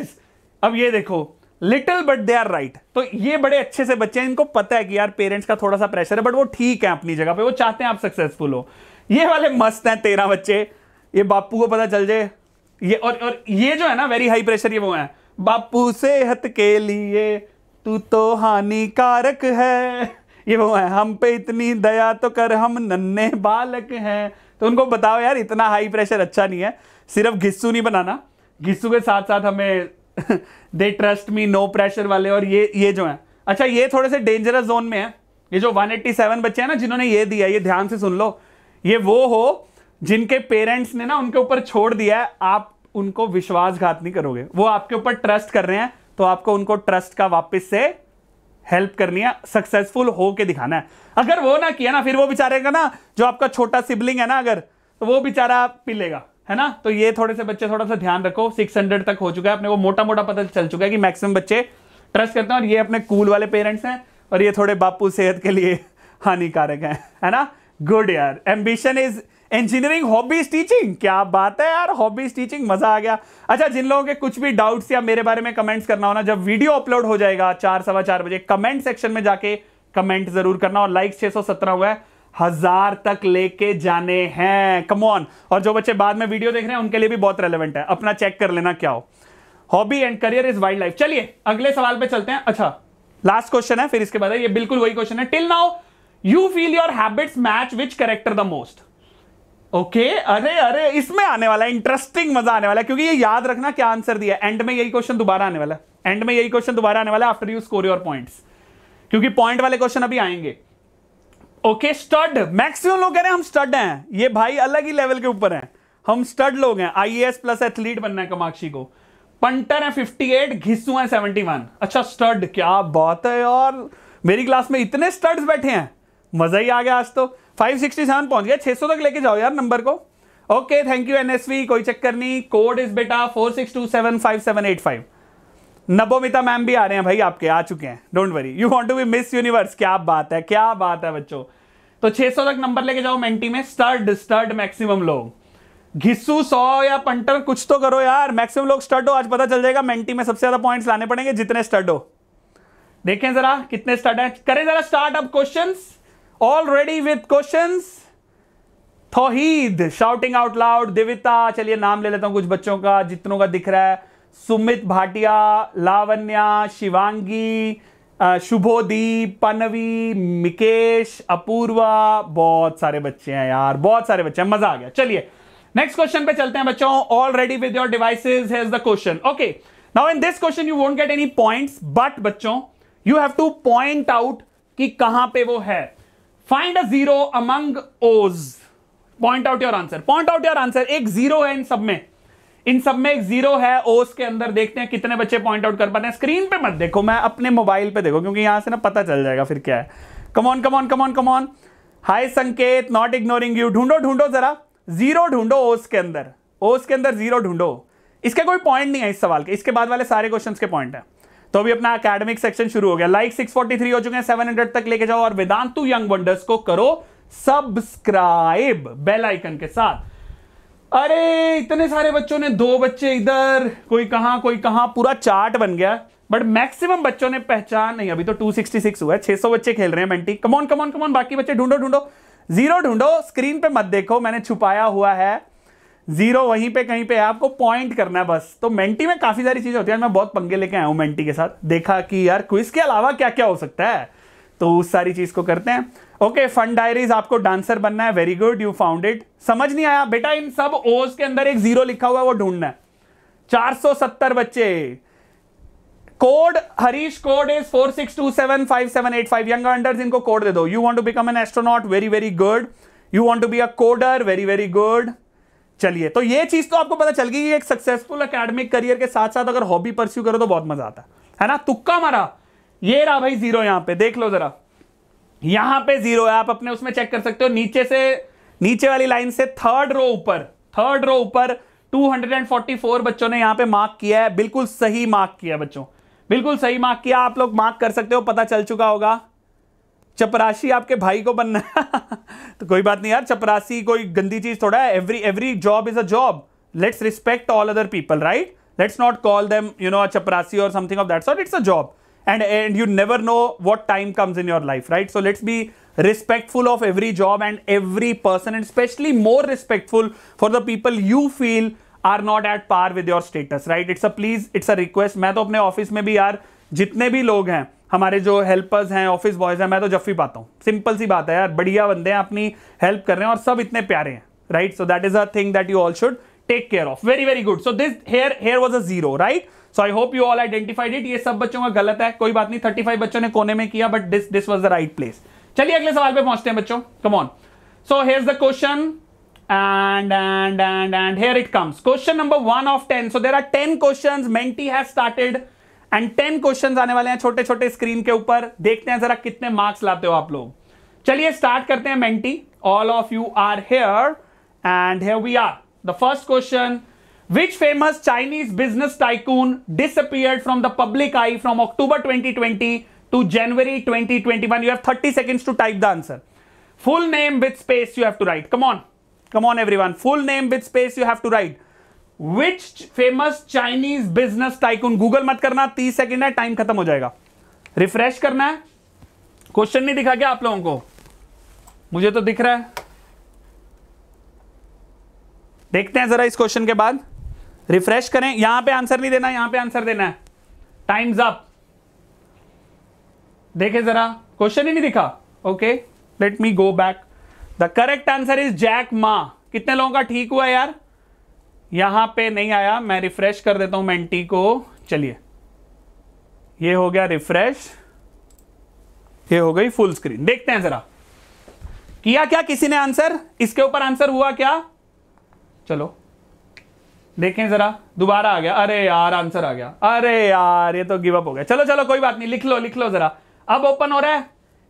अब ये देखो little but they are right तो ये बड़े अच्छे से बच्चे हैं इनको पता है कि यार पेरेंट्स का थोड़ा सा प्रेशर है बट वो ठीक है अपनी जगह पे वो चाहते हैं आप सक्सेसफुल हो ये वाले मस्त हैं तेरह बच्चे ये बापू को पता चल जाए ये और और ये जो है ना वेरी हाई प्रेशर ये वो है बापू सेहत के लिए तू तो हानिकारक है ये वो है हम पे इतनी दया तो कर हम नन्हे बालक हैं तो उनको बताओ यार इतना हाई प्रेशर अच्छा नहीं है सिर्फ घिस्सू नहीं बनाना घिस्सू के साथ साथ हमें they trust me no pressure वाले और ये ये जो है अच्छा ये थोड़े से डेंजरस जोन में है ये जो 187 बच्चे हैं ना जिन्होंने ये दिया ये ध्यान से सुन लो ये वो हो जिनके पेरेंट्स ने ना उनके ऊपर छोड़ दिया है आप उनको विश्वासघात नहीं करोगे वो आपके ऊपर ट्रस्ट कर रहे हैं तो आपको उनको ट्रस्ट का वापस से हेल्प करनी है सक्सेसफुल हो के दिखाना है अगर वो ना किया ना फिर वो बेचारे का ना जो आपका छोटा सिबलिंग है ना अगर तो वो बेचारा पिलेगा है ना तो ये थोड़े से बच्चे थोड़ा सा ध्यान रखो 600 तक हो चुका है अपने को मोटा मोटा पता चल चुका है कि मैक्सिमम बच्चे ट्रस्ट करते हैं और ये अपने कूल वाले पेरेंट्स हैं और ये थोड़े बापू सेहत के लिए हानिकारक हैं है ना गुड यार ambition is engineering hobbies teaching क्या बात है यार हॉबीज टीचिंग मजा आ गया अच्छा जिन लोगों के कुछ भी डाउट्स या मेरे बारे में कमेंट्स करना हो ना जब वीडियो अपलोड हो जाएगा चार सवा चार बजे कमेंट सेक्शन में जाके कमेंट जरूर करना और लाइक छह सौ सत्रह हुआ है हजार तक लेके जाने हैं कमॉन और जो बच्चे बाद में वीडियो देख रहे हैं उनके लिए भी बहुत रेलिवेंट है अपना चेक कर लेना क्या हो hobby and career is wildlife चलिए अगले सवाल पे चलते हैं अच्छा लास्ट क्वेश्चन है फिर इसके बाद ये बिल्कुल वही क्वेश्चन है till now you feel your habits match which character the most okay अरे अरे इसमें आने वाला है इंटरेस्टिंग मजा आने वाला है क्योंकि ये याद रखना क्या आंसर दिया एंड में यही क्वेश्चन दोबारा आने वाला है एंड में यही क्वेश्चन दोबारा आने वाला है after you score your points क्योंकि पॉइंट वाले क्वेश्चन अभी आएंगे ओके स्टड मैक्सिमम लोग कह रहे हैं हम स्टड हैं ये भाई अलग ही लेवल के ऊपर हैं हम स्टड लोग हैं आईएएस प्लस एथलीट बनना है कमाक्षी को पंटर है 58 घिस्सू है 71 अच्छा स्टड क्या बात है यार मेरी क्लास में इतने स्टड्स बैठे हैं मजा ही आ गया आज तो 567 पहुंच गया 600 तक लेके जाओ यार नंबर को ओके थैंक यू एनएसवी कोई चक्कर नहीं कोड इज बेटा 46275785 नबोमिता मैम भी आ रहे हैं भाई आपके आ चुके हैं don't worry you want to be Miss Universe क्या बात है क्या बात है बच्चों तो 600 तक नंबर लेके जाओ मेंटी में स्टर्ड स्टर्ड मैक्सिमम लोग घिस्सू सौ या पंटर कुछ तो करो यार मैक्सिमम लोग स्टर्ड हो आज पता चल जाएगा मेंटी में सबसे ज्यादा पॉइंट्स लाने पड़ेंगे जितने स्टर्ड हो देखें जरा कितने स्टर्ड है करें जरा start up question already with question Tohid shouting out loud Devita चलिए नाम ले लेता हूं कुछ बच्चों का जितनों का दिख रहा है सुमित भाटिया लावण्या शिवांगी शुभोदी पनवी मिकेश अपूर्वा बहुत सारे बच्चे हैं यार बहुत सारे बच्चे हैं मजा आ गया चलिए नेक्स्ट क्वेश्चन पे चलते हैं बच्चों already with your devices has the question okay now in this question you won't get any points but बच्चों you have to point out कि कहां पे वो है find a zero among those point out your answer point out your answer एक zero है इन सब में इन सब में एक जीरो है ओस के अंदर देखते हैं कितने बच्चे पॉइंट आउट कर पाते हैं स्क्रीन पे मत देखो मैं अपने मोबाइल पे देखो क्योंकि यहां से ना पता चल जाएगा फिर क्या है come on come on come on come on hi Sanket not ignoring you ढूंढो ढूंढो जरा जीरो ढूंढो ओस के अंदर ओस के अंदर जीरो ढूंढो इसके कोई पॉइंट नहीं है इस सवाल के इसके बाद वाले सारे क्वेश्चन के पॉइंट है तो अभी अपना अकेडमिक सेक्शन शुरू हो गया लाइक सिक्स हो चुके हैं सेवन तक लेके जाओ और वेदांतु यंग वंडर्स को करो सब्सक्राइब बेल आइकन के साथ अरे इतने सारे बच्चों ने दो बच्चे इधर कोई कहा कोई कहा पूरा चार्ट बन गया बट मैक्सिमम बच्चों ने पहचान नहीं अभी तो 266 हुआ है 600 बच्चे खेल रहे हैं मेंटी कमोन कमोन कमोन बाकी बच्चे ढूंढो ढूंढो जीरो ढूंढो स्क्रीन पे मत देखो मैंने छुपाया हुआ है जीरो वहीं पे कहीं पे है आपको पॉइंट करना है बस तो मेंटी में काफ़ी सारी चीज़ें होती है मैं बहुत पंगे लेके आया हूँ मेंटी के साथ देखा कि यार क्विज के अलावा क्या क्या हो सकता है तो उस सारी चीज़ को करते हैं ओके फन डायरीज आपको डांसर बनना है very good you found it समझ नहीं आया बेटा इन सब ओज के अंदर एक जीरो लिखा हुआ है वो ढूंढना है 470 बच्चे code Harish code is 46275785 young wonders इनको कोड दे दो you want to become an astronaut very very good you want to be a coder very very good चलिए तो ये चीज तो आपको पता चल गई एक सक्सेसफुल अकेडमिक करियर के साथ साथ अगर हॉबी परस्यू करो तो बहुत मजा आता है ना तुक्का मारा ये रहा भाई जीरो यहां पे देख लो जरा यहां पे जीरो है आप अपने उसमें चेक कर सकते हो नीचे से नीचे वाली लाइन से थर्ड रो ऊपर थर्ड रो ऊपर 244 बच्चों ने यहां पे मार्क किया है बिल्कुल सही मार्क किया बच्चों बिल्कुल सही मार्क किया आप लोग मार्क कर सकते हो पता चल चुका होगा चपरासी आपके भाई को बनना तो कोई बात नहीं यार चपरासी कोई गंदी चीज थोड़ा है every every job is a job let's respect all other people right let's not call them you know a चपरासी और something of that sort it's a job and and you never know what time comes in your life right so let's be respectful of every job and every person and especially more respectful for the people you feel are not at par with your status right it's a please it's a request मैं तो अपने office में भी यार जितने भी लोग हैं हमारे जो हेल्पर्स हैं ऑफिस बॉयज हैं मैं तो जफ्फी पाता हूँ सिंपल सी बात है यार बढ़िया बंदे हैं अपनी हेल्प कर रहे हैं और सब इतने प्यारे हैं right so that is a thing that you all should take care of very very good so this here here was a zero right so I hope you all identified it ये सब बच्चों का गलत है कोई बात नहीं thirty five बच्चों ने कोने में किया but this this was the right place चलिए अगले सवाल पे पहुंचते हैं बच्चों come on so here the question and and and and here it comes question number one of ten so there are ten question Menti have started and ten question आने वाले हैं छोटे छोटे स्क्रीन के ऊपर देखते हैं जरा कितने मार्क्स लाते हो आप लोग चलिए स्टार्ट करते हैं Menti all of you are here and here we are the first question Which famous Chinese business tycoon disappeared from the public eye from October 2020 to January 2021? You have 30 seconds to type the answer. Full name with space you have to write. Come on. Come on, everyone. Full name with space you have to write. Which famous Chinese business tycoon? Google मत करना 30 second है time खत्म हो जाएगा refresh करना है question नहीं दिखा क्या आप लोगों को मुझे तो दिख रहा है देखते हैं जरा इस क्वेश्चन के बाद रिफ्रेश करें यहां पे आंसर नहीं देना यहां पे आंसर देना है टाइम्स अप देखे जरा क्वेश्चन ही नहीं दिखा okay let me go back the correct answer is Jack Ma कितने लोगों का ठीक हुआ यार यहां पे नहीं आया मैं रिफ्रेश कर देता हूं मेंटी को चलिए ये हो गया रिफ्रेश ये हो गई फुल स्क्रीन देखते हैं जरा किया क्या किसी ने आंसर इसके ऊपर आंसर हुआ क्या चलो देखें जरा दोबारा आ गया अरे यार आंसर आ गया अरे यार ये तो गिव अप हो गया चलो चलो कोई बात नहीं लिख लो लिख लो जरा अब ओपन हो रहा है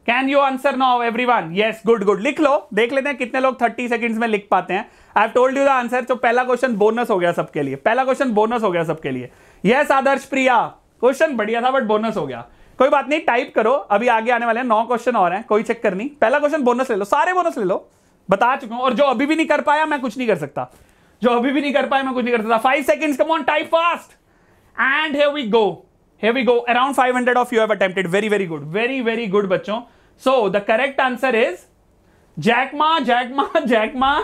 can you answer now everyone yes good good लिख लो देख लेते हैं कितने लोग थर्टी सेकेंड्स में लिख पाते हैं I have told you the answer तो पहला क्वेश्चन बोनस हो गया सबके लिए पहला क्वेश्चन बोनस हो गया सबके लिए yes yes, Adarsh Priya question बढ़िया था बट बोनस हो गया कोई बात नहीं टाइप करो अभी आगे आने वाले हैं नौ क्वेश्चन और हैं कोई चेक नहीं पहला क्वेश्चन बोनस ले लो सारे बोनस ले लो बता चुका हूं और जो अभी भी नहीं कर पाया मैं कुछ नहीं कर सकता जो अभी भी नहीं कर पाए मैं कुछ नहीं करता था five second come on type fast and here we go here we go around five hundred of you have attempted very very good very very good बच्चों so the correct answer is Jack Ma Jack Ma Jack Ma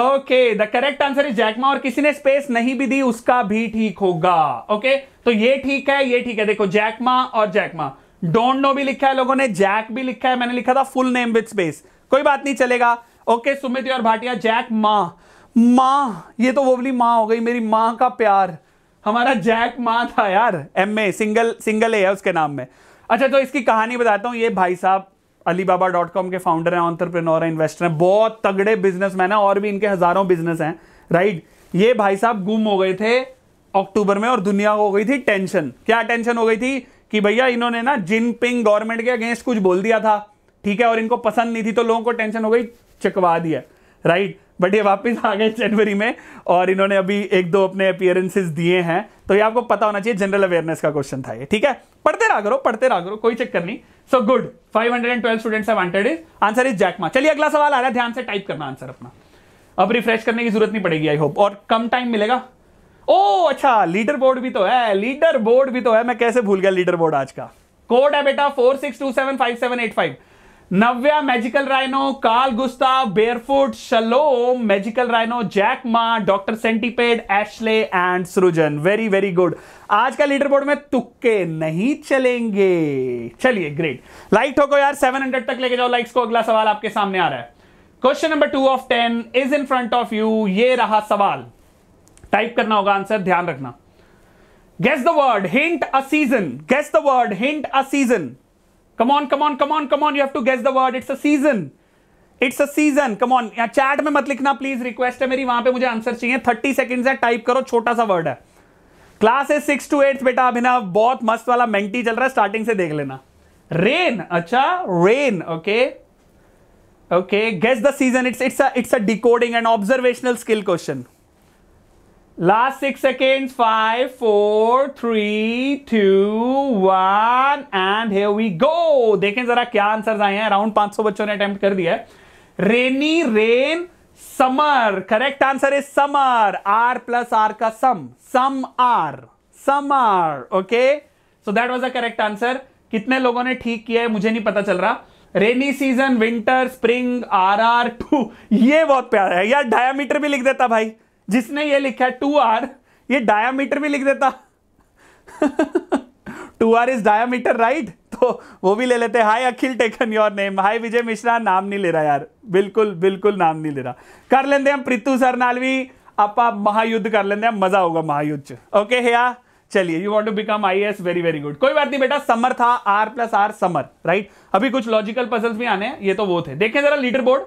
okay the correct answer is Jack Ma और किसी ने space नहीं भी दी उसका भी ठीक होगा ओके okay? तो ये ठीक है ये ठीक है देखो जैकमा और जैकमा डोंट नो भी लिखा है लोगों ने जैक भी लिखा है मैंने लिखा था फुल नेम विद स्पेस कोई बात नहीं चलेगा ओके okay, सुमित और भाटिया जैक माँ ये तो वो बोली माँ हो गई मेरी माँ का प्यार हमारा जैक माँ था यार M A single single A है उसके नाम में अच्छा तो इसकी कहानी बताता हूँ ये भाई साहब बाबा डॉट कॉम के फाउंडर हैं ऑन्टरप्रेनोर हैं इन्वेस्टर हैं बहुत तगड़े मैन हैं और भी इनके हज़ारों बिजनेस हैं राइट ये भाई साहब गुम हो गए थे अक्टूबर में और दुनिया हो गई थी टेंशन क्या टेंशन हो गई थी कि भैया इन्होंने ना जिनपिंग गवर्नमेंट के अगेंस्ट कुछ बोल दिया था ठीक है और इनको पसंद नहीं थी तो लोगों को टेंशन हो गई चकवा दिया राइट बट ये वापस आ गए जनवरी में और इन्होंने अभी एक दो अपने अपियरेंसेज दिए हैं तो ये आपको पता होना चाहिए जनरल अवेयरनेस का क्वेश्चन था ये ठीक है पढ़ते रहा करो पढ़ते रहा करो कोई चक्कर नहीं so good 512 students have answered is answer is Jack Ma चलिए अगला सवाल आ रहा है ध्यान से टाइप करना आंसर अपना अब रिफ्रेश करने की जरूरत नहीं पड़ेगी आई होप और कम टाइम मिलेगा ओ अच्छा लीडर बोर्ड भी तो है लीडर बोर्ड भी तो है मैं कैसे भूल गया लीडर बोर्ड आज का कोड है बेटा four six two seven five seven eight five Navya magical rhino Carl Gusta barefoot Shalom magical rhino Jack Ma doctor centipede Ashley and Srijan very very good आज का लीडर बोर्ड में तुक्के नहीं चलेंगे चलिए ग्रेट लाइक ठोको यार 700 तक लेके जाओ लाइक्स को अगला सवाल आपके सामने आ रहा है question number two of ten is in front of you ये रहा सवाल टाइप करना होगा आंसर ध्यान रखना guess the word hint a season guess the word hint a season come on come on come on come on you have to guess the word it's a season it's a season come on या chat में मत लिखना please request है मेरी वहां पे मुझे answer चाहिए थर्टी सेकेंड है टाइप करो छोटा सा वर्ड है क्लास है सिक्स टू एट बेटा अभिनव बहुत मस्त वाला मेंटी चल रहा है स्टार्टिंग से देख लेना रेन अच्छा rain okay okay guess the season it's it's it's a decoding and observational skill question Last six seconds. Five, four, three, two, one, and here we go. देखें जरा क्या आंसर आए हैं अराउंड 500 बच्चों ने अटेम्प्ट कर दिया है rainy rain summer correct answer is summer R plus R का sum sum R sum R okay so that was a correct answer कितने लोगों ने ठीक किया है मुझे नहीं पता चल रहा rainy season winter spring R R two ये बहुत प्यारा है यार डायमीटर भी लिख देता भाई जिसने ये लिखा है टू आर ये डायामीटर भी लिख देता two R is diameter right तो वो भी ले लेते hi Akhil taken your name hi Vijay Mishra नाम नहीं ले रहा यार बिल्कुल बिल्कुल नाम नहीं ले रहा कर लेते हम प्रीतु सर नाल भी आप महायुद्ध कर हैं मजा होगा महायुद्ध ओके हेया चलिए you want to become I S very very good कोई बात नहीं बेटा समर था आर प्लस आर समर राइट अभी कुछ लॉजिकल पजल्स भी आने ये तो वो थे देखें जरा लीडर बोर्ड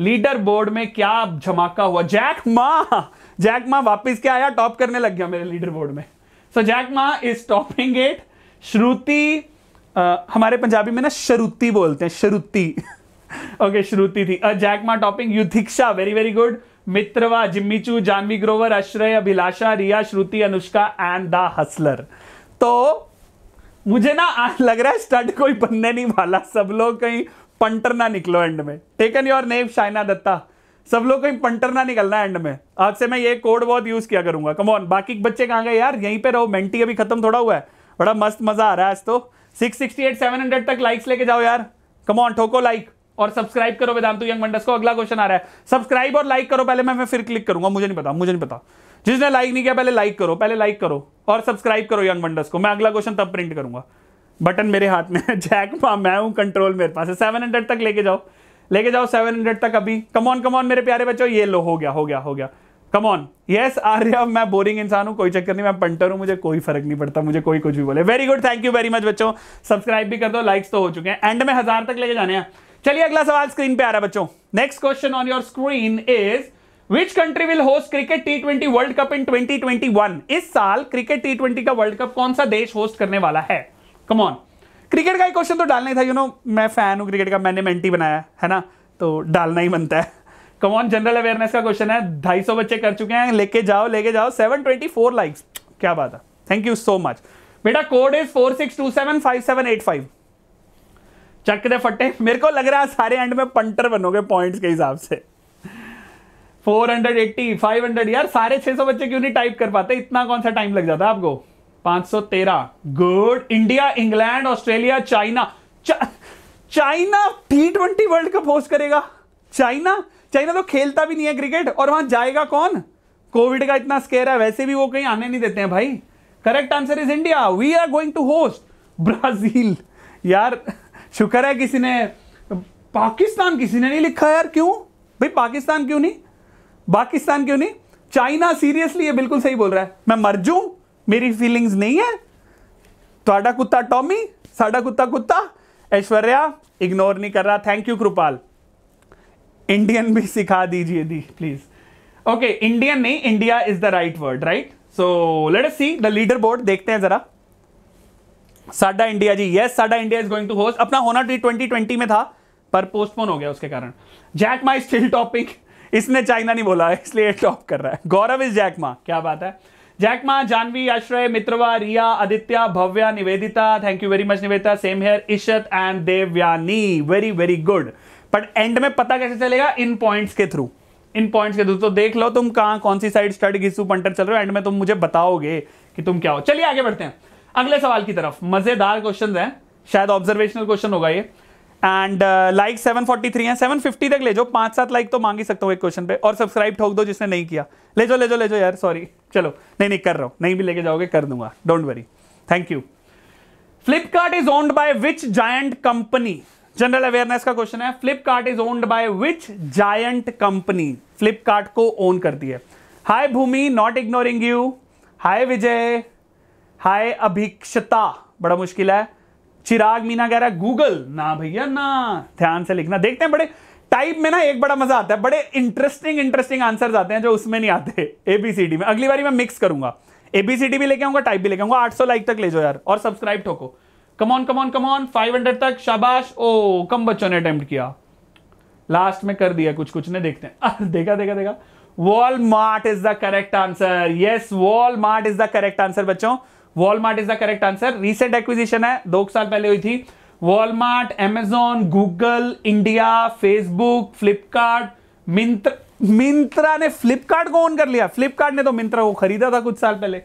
लीडर बोर्ड में क्या झमाका हुआ जैक मा जैक मा वापिस क्या आया टॉप करने लग गया मेरे लीडर बोर्ड में so Jack Ma is topping it Shruti हमारे पंजाबी में ना शरुति बोलते हैं शरुति ओके श्रुति थी Jack Ma topping Yudhiksha very very good Mitrava Jimmy Choo Janvi Grover Ashray Abhilasha Riya Shruti Anushka and the hustler तो मुझे ना लग रहा है स्टड कोई बनने नहीं वाला सब लोग कहीं पंटर ना निकलो एंड में taken your name Shaina Datta सब लोग कहीं पंटर ना निकलना एंड में आज से मैं ये कोड बहुत यूज किया करूंगा कमॉन बाकी बच्चे कहाँ गए यार यहीं पे रहो मेंटी अभी खत्म थोड़ा हुआ है बड़ा मस्त मजा आ रहा है आज तो 668 तक लाइक्स लेके जाओ यार कमोन ठोको लाइक और सब्सक्राइब करो वेदांतु यंग मंडस को अगला क्वेश्चन आ रहा है सब्सक्राइब और लाइक करो पहले मैं फिर क्लिक करूंगा मुझे नहीं पता मुझे नहीं पता जिसने लाइक नहीं किया पहले लाइक करो पहले लाइक करो और सब्सक्राइब करो यंग मंडस को मैं अगला क्वेश्चन तब प्रिंट करूंगा बटन मेरे हाथ में है जैक पा मैं हूँ कंट्रोल मेरे पास है सेवन हंड्रेड तक लेके जाओ लेके जाओ सेवन हंड्रेड तक अभी कमॉन कमॉन मेरे प्यारे बच्चों ये लो हो गया हो गया हो गया कमॉन यस आर्या मैं बोरिंग इंसान हूँ कोई चक्कर नहीं मैं पंटर हूँ मुझे कोई फर्क नहीं पड़ता मुझे कोई कुछ भी बोले very good thank you very much बच्चों सब्सक्राइब भी कर दो लाइक्स तो हो चुके हैं एंड में हजार तक लेके जाने हैं चलिए अगला सवाल स्क्रीन पे आ रहा है बच्चों next question on your screen is which country will host cricket T twenty world cup in twenty इस साल क्रिकेट टी ट्वेंटी का वर्ल्ड कप कौन सा देश होस्ट करने वाला है कम ऑन क्रिकेट का एक क्वेश्चन तो डालना ही था यू you नो know, मैं फैन हूँ क्रिकेट का मैंने मेंटी बनाया है ना तो डालना ही बनता है कम ऑन जनरल अवेयरनेस का क्वेश्चन है ढाई सौ बच्चे कर चुके हैं लेके जाओ लेके जाओ सेवन ट्वेंटी फोर लाइक्स क्या बात है थैंक यू सो मच बेटा code is four six two seven five seven eight five चक दे फटे मेरे को लग रहा है सारे एंड में पंटर बनोगे पॉइंट्स के हिसाब से four hundred eighty five hundred यार सारे छह सौ बच्चे क्यों नहीं टाइप कर पाते इतना कौन सा टाइम लग जाता है आपको 513 good India England Australia China China T twenty world cup host करेगा चाइना चाइना तो खेलता भी नहीं है क्रिकेट और वहां जाएगा कौन कोविड का इतना स्केयर है वैसे भी वो कहीं आने नहीं देते हैं भाई correct answer is India we are going to host Brazil यार शुक्र है किसी ने पाकिस्तान किसी ने नहीं लिखा यार क्यों भाई पाकिस्तान क्यों नहीं पाकिस्तान क्यों नहीं चाइना सीरियसली ये बिल्कुल सही बोल रहा है मैं मर जाऊं मेरी फीलिंग्स नहीं है थोड़ा कुत्ता टॉमी ਸਾਡਾ कुत्ता कुत्ता ऐश्वर्या इग्नोर नहीं कर रहा थैंक यू कृपाल इंडियन भी सिखा दीजिए दी प्लीज ओके इंडियन नहीं India is the right word right so let us see the leader board देखते हैं जरा साडा इंडिया जी यस साडा India is going to host अपना होना टी ट्वेंटी ट्वेंटी में था पर पोस्टपोन हो गया उसके कारण जैक माई स्टिल टॉपिक इसने चाइना नहीं बोला इसलिए टॉप कर रहा है गौरव इज जैकमा क्या बात है Jack Ma Janvi Ashray Mitrava Riya Aditya Bhavya Nivedita thank you very much Nivedita same here Ishat and Devyani very very good but and में पता कैसे चलेगा इन पॉइंट्स के थ्रू इन पॉइंट्स के थ्रू तो देख लो तुम कहाँ कौन सी साइड स्टडी घिसू पंटर चल रहे हो एंड में तुम मुझे बताओगे कि तुम क्या हो चलिए आगे बढ़ते हैं अगले सवाल की तरफ मजेदार क्वेश्चन है शायद ऑब्जर्वेशनल क्वेश्चन होगा ये and like seven forty three है सेवन फिफ्टी तक ले जाओ पांच सात लाइक तो मांग ही सकता हूँ एक क्वेश्चन पे और सब्सक्राइब ठोक दो जिसने नहीं किया ले जाओ ले जाओ ले जाओ यार सॉरी चलो नहीं नहीं कर रहा हूं नहीं भी लेके जाओगे कर दूंगा don't worry thank you Flipkart is owned by which giant company general awareness का क्वेश्चन है Flipkart is owned by which giant company Flipkart को ओन करती है hi Bhumi not ignoring you hi Vijay hi Abhikshata बड़ा मुश्किल है चिराग मीना कह रहा है गूगल ना भैया ना ध्यान से लिखना देखते हैं बड़े टाइप में ना एक बड़ा मजा आता है बड़े इंटरेस्टिंग इंटरेस्टिंग आंसर आते हैं जो उसमें नहीं आते एबीसीडी में अगली बारी मैं मिक्स करूंगा एबीसीडी भी लेके आऊंगा टाइप भी लेके आऊंगा आठ लाइक तक ले जाओ यार और सब्सक्राइब ठोको कमॉन कमॉन कमॉन 500 तक शाबाश ओ कम बच्चों ने अटेम्प्ट किया लास्ट में कर दिया कुछ कुछ ने देखते हैं देखा देखा देखा Walmart is the correct answer yes Walmart is the correct answer बच्चों Walmart is the correct answer recent acquisition है दो साल पहले हुई थी Walmart Amazon Google India Facebook Flipkart मिंत्र मिंत्रा ने फ्लिपकार्ट को ओन कर लिया फ्लिपकार्ट ने तो मिंत्रा को खरीदा था कुछ साल पहले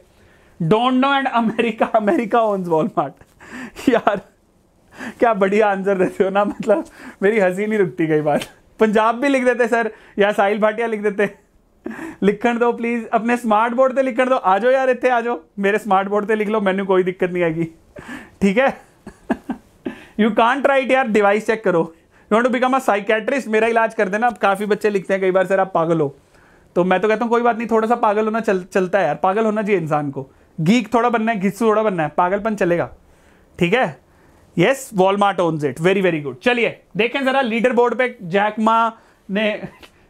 don't know and America America owns Walmart यार क्या बढ़िया आंसर देते हो ना मतलब मेरी हंसी नहीं रुकती कई बार पंजाब भी लिख देते सर या साहिल भाटिया लिख देते लिखण दो प्लीज़ अपने स्मार्ट बोर्ड पे लिखण दो आ जाओ यार इतने आ जाओ मेरे स्मार्ट बोर्ड पे लिख लो मैंने कोई दिक्कत नहीं आएगी ठीक है यू कांट राइट यार डिवाइस चेक करो you want to become a psychiatrist मेरा इलाज कर देना अब काफ़ी बच्चे लिखते हैं कई बार सर आप पागल हो तो मैं तो कहता हूँ कोई बात नहीं थोड़ा सा पागल होना चल चलता है यार पागल होना चाहिए इंसान को गीक थोड़ा बनना है घिस्सू थोड़ा बनना है पागलपन चलेगा ठीक है yes Walmart owns it very very good चलिए देखें जरा लीडर बोर्ड पे जैकमा ने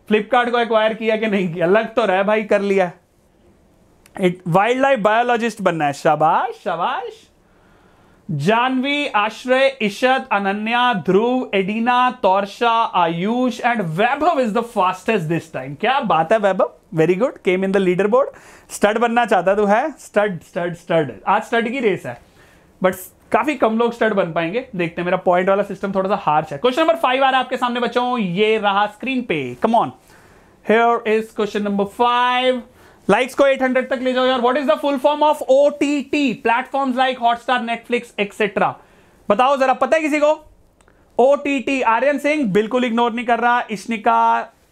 फ्लिपकार्ट को एक्वायर किया कि नहीं किया लग तो रहा भाई कर लिया वाइल्ड लाइफ बायोलॉजिस्ट बनना है शाबाश शाबाश Janvi Ashray Ishat Ananya Dhruv Adina Torsha Ayush and Vaibhav is the fastest this time क्या बात है Vaibhav very good came in the leader board stud बनना चाहता तो है स्टड स्टड स्टड आज स्टड की रेस है बट काफी कम लोग स्टड बन पाएंगे देखते हैं मेरा पॉइंट वाला सिस्टम थोड़ा सा हार्श है क्वेश्चन नंबर फाइव आ रहा है आपके सामने बच्चों ये रहा स्क्रीन पे come on here is question number five likes को 800 तक ले जाओ यार what is the full form of O T T platform like Hotstar Netflix etcetera बताओ जरा पता है किसी को O T T Aryan Singh बिल्कुल इग्नोर नहीं कर रहा Ishnika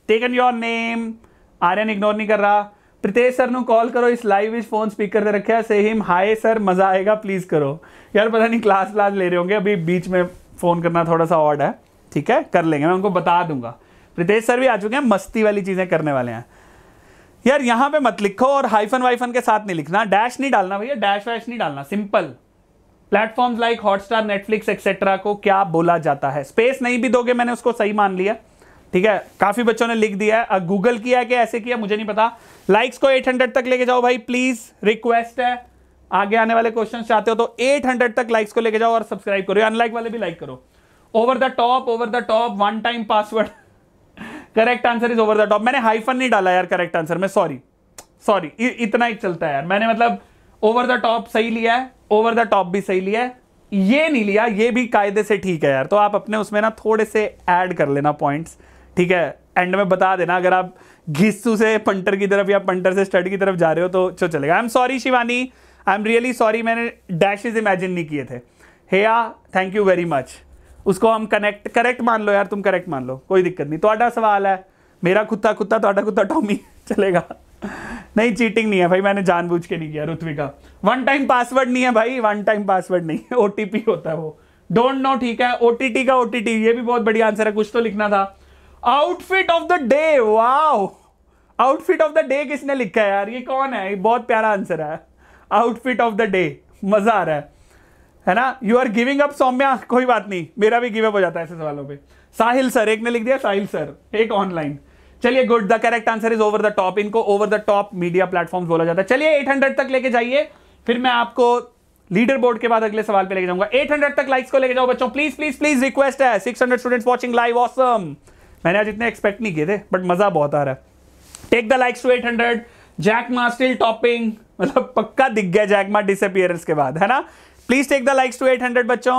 taken your name Aryan ignore नहीं कर रहा प्रितेश सर नु कॉल करो इस लाइव इस फोन स्पीकर से रखे से हिम हाय सर मजा आएगा प्लीज करो यार पता नहीं क्लास क्लास ले रहे होंगे अभी बीच में फोन करना थोड़ा सा ऑर्ड है ठीक है कर लेंगे मैं उनको बता दूंगा प्रितेश सर भी आ चुके हैं मस्ती वाली चीजें करने वाले हैं यार यहां पे मत लिखो और हाइफन वाइफन के साथ नहीं लिखना डैश नहीं डालना भैया डैश वैश नहीं डालना simple platform like Hotstar Netflix etcetera को क्या बोला जाता है स्पेस नहीं भी दोगे मैंने उसको सही मान लिया ठीक है काफी बच्चों ने लिख दिया है गूगल किया कि ऐसे किया मुझे नहीं पता लाइक्स को 800 तक लेके जाओ भाई प्लीज रिक्वेस्ट है आगे आने वाले क्वेश्चन चाहते हो तो 800 तक लाइक्स को लेके जाओ और सब्सक्राइब करो अनलाइक वाले भी लाइक करो over the top over the top one time password correct answer is over the top मैंने हाइफन नहीं डाला यार करेक्ट आंसर में सॉरी सॉरी इतना ही चलता है यार मैंने मतलब ओवर द टॉप सही लिया है ओवर द टॉप भी सही लिया है ये नहीं लिया ये भी कायदे से ठीक है यार तो आप अपने उसमें ना थोड़े से ऐड कर लेना पॉइंट्स ठीक है एंड में बता देना अगर आप घिस्सू से पंटर की तरफ या पंटर से स्टड की तरफ जा रहे हो तो चो चलेगा I am sorry Shivani I am really sorry मैंने डैशेज इमेजिन नहीं किए थे हे या थैंक यू वेरी मच उसको हम कनेक्ट करेक्ट मान लो यार तुम करेक्ट मान लो कोई दिक्कत नहीं थोड़ा सवाल है मेरा कुत्ता कुत्ता थोड़ा कुत्ता टॉमी चलेगा नहीं चीटिंग नहीं है भाई मैंने जानबूझ के नहीं किया ऋत्विका वन टाइम पासवर्ड नहीं है भाई वन टाइम पासवर्ड नहीं है ओटीपी होता है वो डोंट नो ठीक है ओटीटी का ओटीटी ये भी बहुत बढ़िया आंसर है कुछ तो लिखना था outfit of the day wow outfit of the day किसने लिखा है यार ये कौन है ये बहुत प्यारा आंसर है आउटफिट ऑफ द डे मजा आ रहा है है ना you are giving up Saumya कोई बात नहीं मेरा भी गिव अप हो जाता है ऐसे सवालों पे साहिल सर एक ने लिख दिया साहिल सर एक ऑनलाइन चलिए good the correct answer is over the top इनको over the top media platform बोला जाता है चलिए 800 तक लेके जाइए फिर मैं आपको लीडर बोर्ड के बाद अगले सवाल पे लेके जाऊंगा 800 तक लाइक्स को लेके जाओ बच्चों प्लीज प्लीज प्लीज रिक्वेस्ट है 600 स्टूडेंट्स वाचिंग लाइव ऑसम मैंने आज इतने एक्सपेक्ट नहीं किए थे बट मजा बहुत आ रहा है take the likes to 800 Jack Ma still topping मतलब पक्का दिख गया जैकमा डिसअपियरेंस के बाद है ना please take the likes to eight hundred बच्चों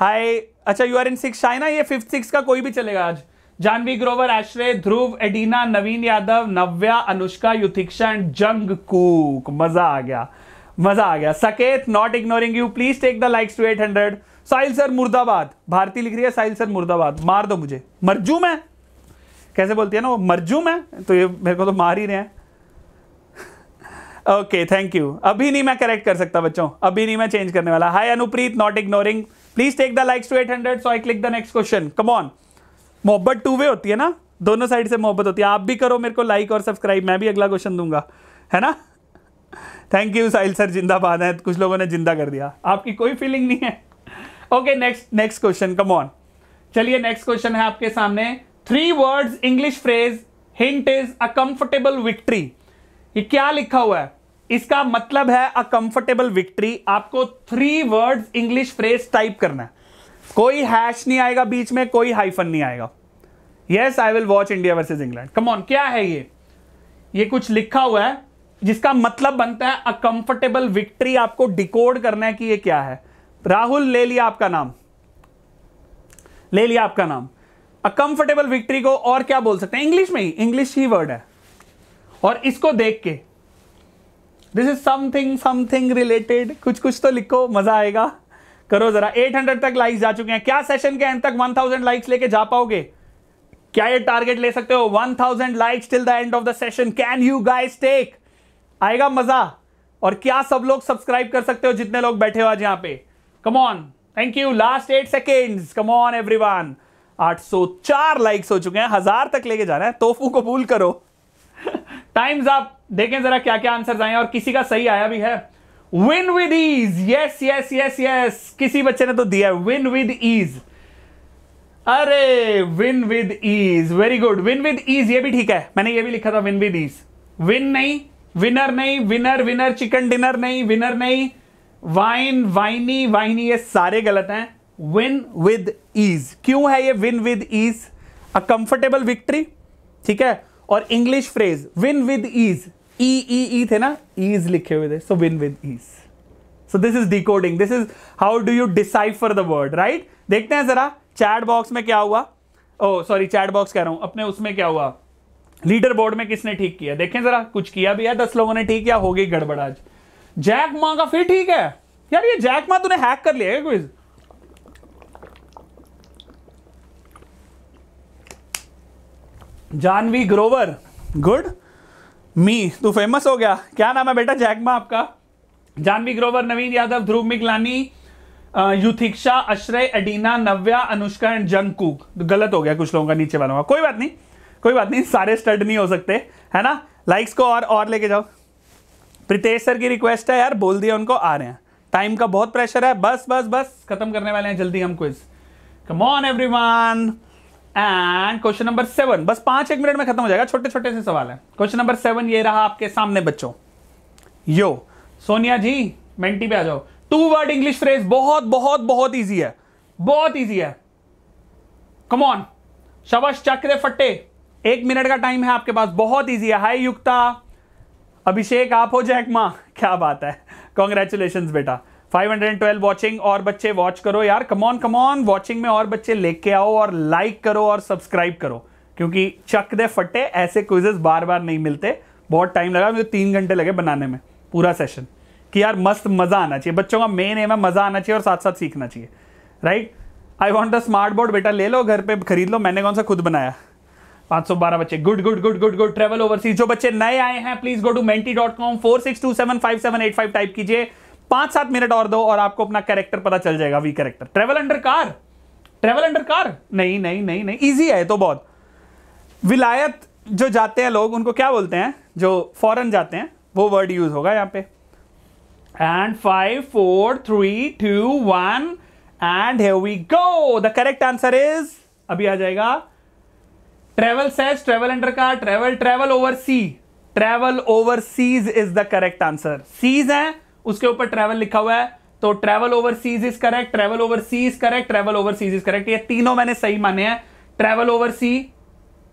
हाय अच्छा you are in six Shaina ये फिफ्थ सिक्स का कोई भी चलेगा आज Janvi Grover Ashray Dhruv Adina Naveen Yadav Navya Anushka Yuthiksha and Jungkook मजा आ गया मजा आ गया Saket not ignoring you please take the likes to eight hundred Sahil sir मुर्दाबाद भारती लिख रही है साहिल सर मुर्दाबाद मार दो मुझे मरजू मैं कैसे बोलती है ना वो मरजू मैं तो ये मेरे को तो मार ही रहे हैं ओके थैंक यू अभी नहीं मैं करेक्ट कर सकता बच्चों अभी नहीं मैं चेंज करने वाला hi Anupreet not ignoring please take the likes to eight hundred so I click the next question come on मोहब्बत टू वे होती है ना दोनों साइड से मोहब्बत होती है आप भी करो मेरे को लाइक और सब्सक्राइब मैं भी अगला क्वेश्चन दूंगा है ना थैंक यू साहिल सर जिंदाबाद है कुछ लोगों ने जिंदा कर दिया आपकी कोई फीलिंग नहीं है okay next next question come on चलिए नेक्स्ट क्वेश्चन है आपके सामने three words English phrase hint is a comfortable victory ये क्या लिखा हुआ है इसका मतलब है अ कंफर्टेबल विक्ट्री आपको three words English phrase type करना है कोई हैश नहीं आएगा बीच में कोई हाइफन नहीं आएगा yes I will watch India versus England come on क्या है ये ये कुछ लिखा हुआ है जिसका मतलब बनता है अ कंफर्टेबल विक्ट्री आपको डिकोड करना है कि ये क्या है राहुल ले लिया आपका नाम ले लिया आपका नाम अ कंफर्टेबल विक्ट्री को और क्या बोल सकते हैं इंग्लिश में ही इंग्लिश ही वर्ड है और इसको देख के this is something something related कुछ कुछ तो लिखो मजा आएगा करो जरा 800 तक लाइक्स जा चुके हैं क्या सेशन के एंड तक 1000 लाइक्स लेके जा पाओगे क्या ये टारगेट ले सकते हो 1000 likes till the end of the session can you guys take आएगा मजा और क्या सब लोग सब्सक्राइब कर सकते हो जितने लोग बैठे हो आज यहां पे come on thank you last eight seconds come on सौ 804 लाइक्स हो चुके हैं हजार तक लेके जाना है तोफू कबूल करो टाइम्स आप देखें जरा क्या क्या आंसर आए और किसी का सही आया भी है win with ease yes yes yes yes किसी बच्चे ने तो दिया है विन विद ईज अरे win with ease very good win with ease ये भी ठीक है मैंने ये भी लिखा था विन विद ईज विन नहीं विनर नहीं विनर विनर चिकन डिनर नहीं विनर नहीं वाइन वाइनी वाइनी ये सारे गलत हैं विन विद ईज क्यों है ये win with ease a comfortable victory ठीक है और English phrase win with ease E E E थे ना ईज लिखे हुए थे so win with ease so this is decoding this is how do you decipher the word right देखते हैं जरा चैट बॉक्स में क्या हुआ ओ सॉरी चैट बॉक्स कह रहा हूं अपने उसमें क्या हुआ लीडर बोर्ड में किसने ठीक किया देखें जरा कुछ किया भी है दस लोगों ने ठीक किया हो गई गड़बड़ आज जैक मा का फिर ठीक है यार ये जैक माँ तूने हैक कर लिया है क्विज़ जानवी ग्रोवर गुड मी तू फेमस हो गया क्या नाम है बेटा जैकमा आपका Janvi Grover Naveen Yadav Dhruv Miglani Yuthiksha Ashray Adina Navya Anushka and Jungkook तो गलत हो गया कुछ लोगों का नीचे वालों का कोई बात नहीं कोई बात नहीं सारे स्टड नहीं हो सकते है ना लाइक्स को और और लेके जाओ प्रितेश सर की रिक्वेस्ट है यार बोल दिया उनको आ रहे हैं टाइम का बहुत प्रेशर है बस बस बस खत्म करने वाले हैं जल्दी हम quiz come on everyone and question number seven बस पांच एक मिनट में खत्म हो जाएगा छोटे छोटे से सवाल है क्वेश्चन नंबर सेवन ये रहा आपके सामने बच्चों यो सोनिया जी मेंटी पे आ जाओ टू वर्ड इंग्लिश फ्रेज बहुत बहुत बहुत ईजी है बहुत ईजी है कमॉन शबश चक्र फट्टे एक मिनट का टाइम है आपके पास बहुत ईजी है हाय युक्ता अभिषेक आप हो जैकमा क्या बात है कॉन्ग्रेचुलेशन बेटा 512 वॉचिंग और बच्चे वॉच करो यार कमॉन कमॉन वॉचिंग में और बच्चे लेके आओ और लाइक करो और सब्सक्राइब करो क्योंकि चक दे फटे ऐसे क्विजेस बार बार नहीं मिलते बहुत टाइम लगा मुझे तीन घंटे लगे बनाने में पूरा सेशन कि यार मस्त मज़ा आना चाहिए बच्चों का मेन एम है मज़ा आना चाहिए और साथ साथ सीखना चाहिए right I want the smart board बेटा ले लो घर पे खरीद लो मैंने कौन सा खुद बनाया 512 बच्चे good good good good good travel overseas जो बच्चे नए आए हैं please go to Menti dot com four six two seven five seven eight five type कीजिए पांच सात मिनट और दो और आपको अपना कैरेक्टर पता चल जाएगा we character travel under car travel under car नहीं नहीं नहीं नहीं इजी है तो बहुत विलायत जो जाते हैं लोग उनको क्या बोलते हैं जो फॉरन जाते हैं वो वर्ड यूज होगा यहाँ पे and five four three two one and we go the correct answer is अभी आ जाएगा travel seas travel under car travel travel over sea travel over seas is the correct answer seas है उसके ऊपर travel लिखा हुआ है तो travel overseas is correct travel overseas correct travel overseas is correct ये तीनों मैंने सही माने हैं travel oversea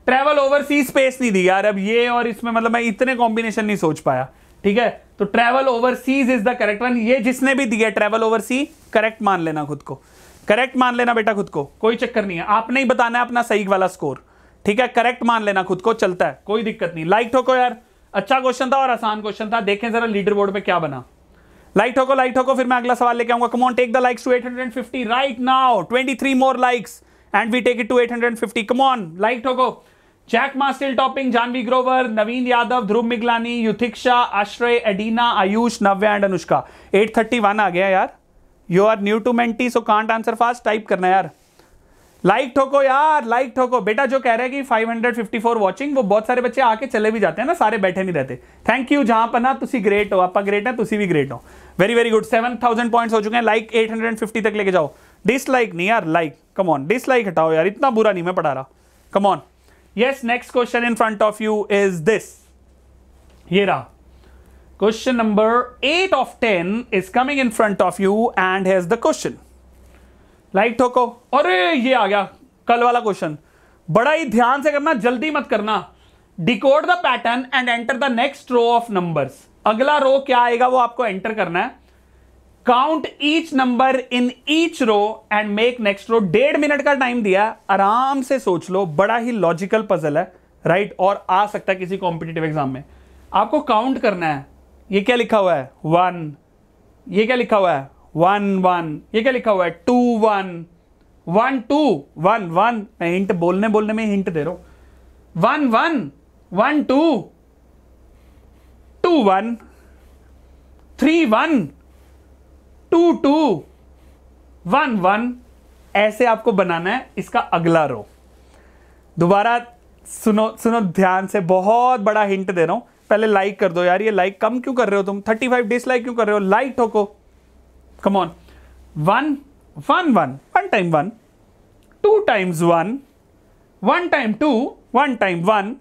travel oversea space नहीं दी यार अब ये और इसमें मतलब मैं इतने कॉम्बिनेशन नहीं सोच पाया ठीक है तो travel overseas is the correct one ये जिसने भी दिया ट्रैवल ओवरसी करेक्ट मान लेना खुद को करेक्ट मान लेना बेटा खुद को कोई चक्कर नहीं है आपने ही बताना है अपना सही वाला स्कोर ठीक है करेक्ट मान लेना खुद को चलता है कोई दिक्कत नहीं लाइक ठोको यार अच्छा क्वेश्चन था और आसान क्वेश्चन था देखें जरा लीडर बोर्ड पे क्या बना लाइट होको लाइट ठोको फिर मैं अगला सवाल लेके आऊंगा come on take the likes to 850 right now 23 more likes and we take it to 850 come on like होको जैक मास्टिल topping Janvi Grover Naveen Yadav Dhruv Miglani Yuthiksha Aashray Adina Ayush Navya and Anushka 831 आ गया यार you are new to Menti so can't answer fast type करना यार लाइक ठोको यार like ठोको बेटा जो कह रहा है कि 554 वाचिंग वो बहुत सारे बच्चे आके चले भी जाते हैं ना सारे बैठे नहीं रहते थैंक यू जहां पर ना तुम ग्रेट हो आप ग्रेट है तुम भी ग्रेट हो वेरी वेरी गुड 7000 पॉइंट्स हो चुके हैं लाइक 850 तक लेके जाओ डिसलाइक नहीं यार लाइक कमॉन डिसलाइक हटाओ यार इतना बुरा नहीं मैं पढ़ा रहा come on yes next question in front of you is this ये रहा question number eight of ten is coming in front of you and here's the question like ठोको अरे ये आ गया कल वाला क्वेश्चन बड़ा ही ध्यान से करना जल्दी मत करना decode the pattern and enter the next row of numbers अगला रो क्या आएगा वो आपको एंटर करना है count each number in each row and make next row डेढ़ मिनट का टाइम दिया आराम से सोच लो बड़ा ही लॉजिकल पजल है राइट right? और आ सकता है किसी कॉम्पिटेटिव एग्जाम में आपको काउंट करना है ये क्या लिखा हुआ है वन ये क्या लिखा हुआ है वन वन ये क्या लिखा हुआ है two one one two one one मैं हिंट बोलने बोलने में हिंट दे रहा हूं one one one two two one three one two two one one ऐसे आपको बनाना है इसका अगला रो दोबारा सुनो सुनो ध्यान से बहुत बड़ा हिंट दे रहा हूं पहले लाइक कर दो यार ये लाइक कम क्यों कर रहे हो तुम थर्टी फाइव डिसलाइक क्यों कर रहे हो लाइक ठोको Come on. 1, 1, 1. 1 time 1. 2 times 1. 1 time 2. 1 time 1.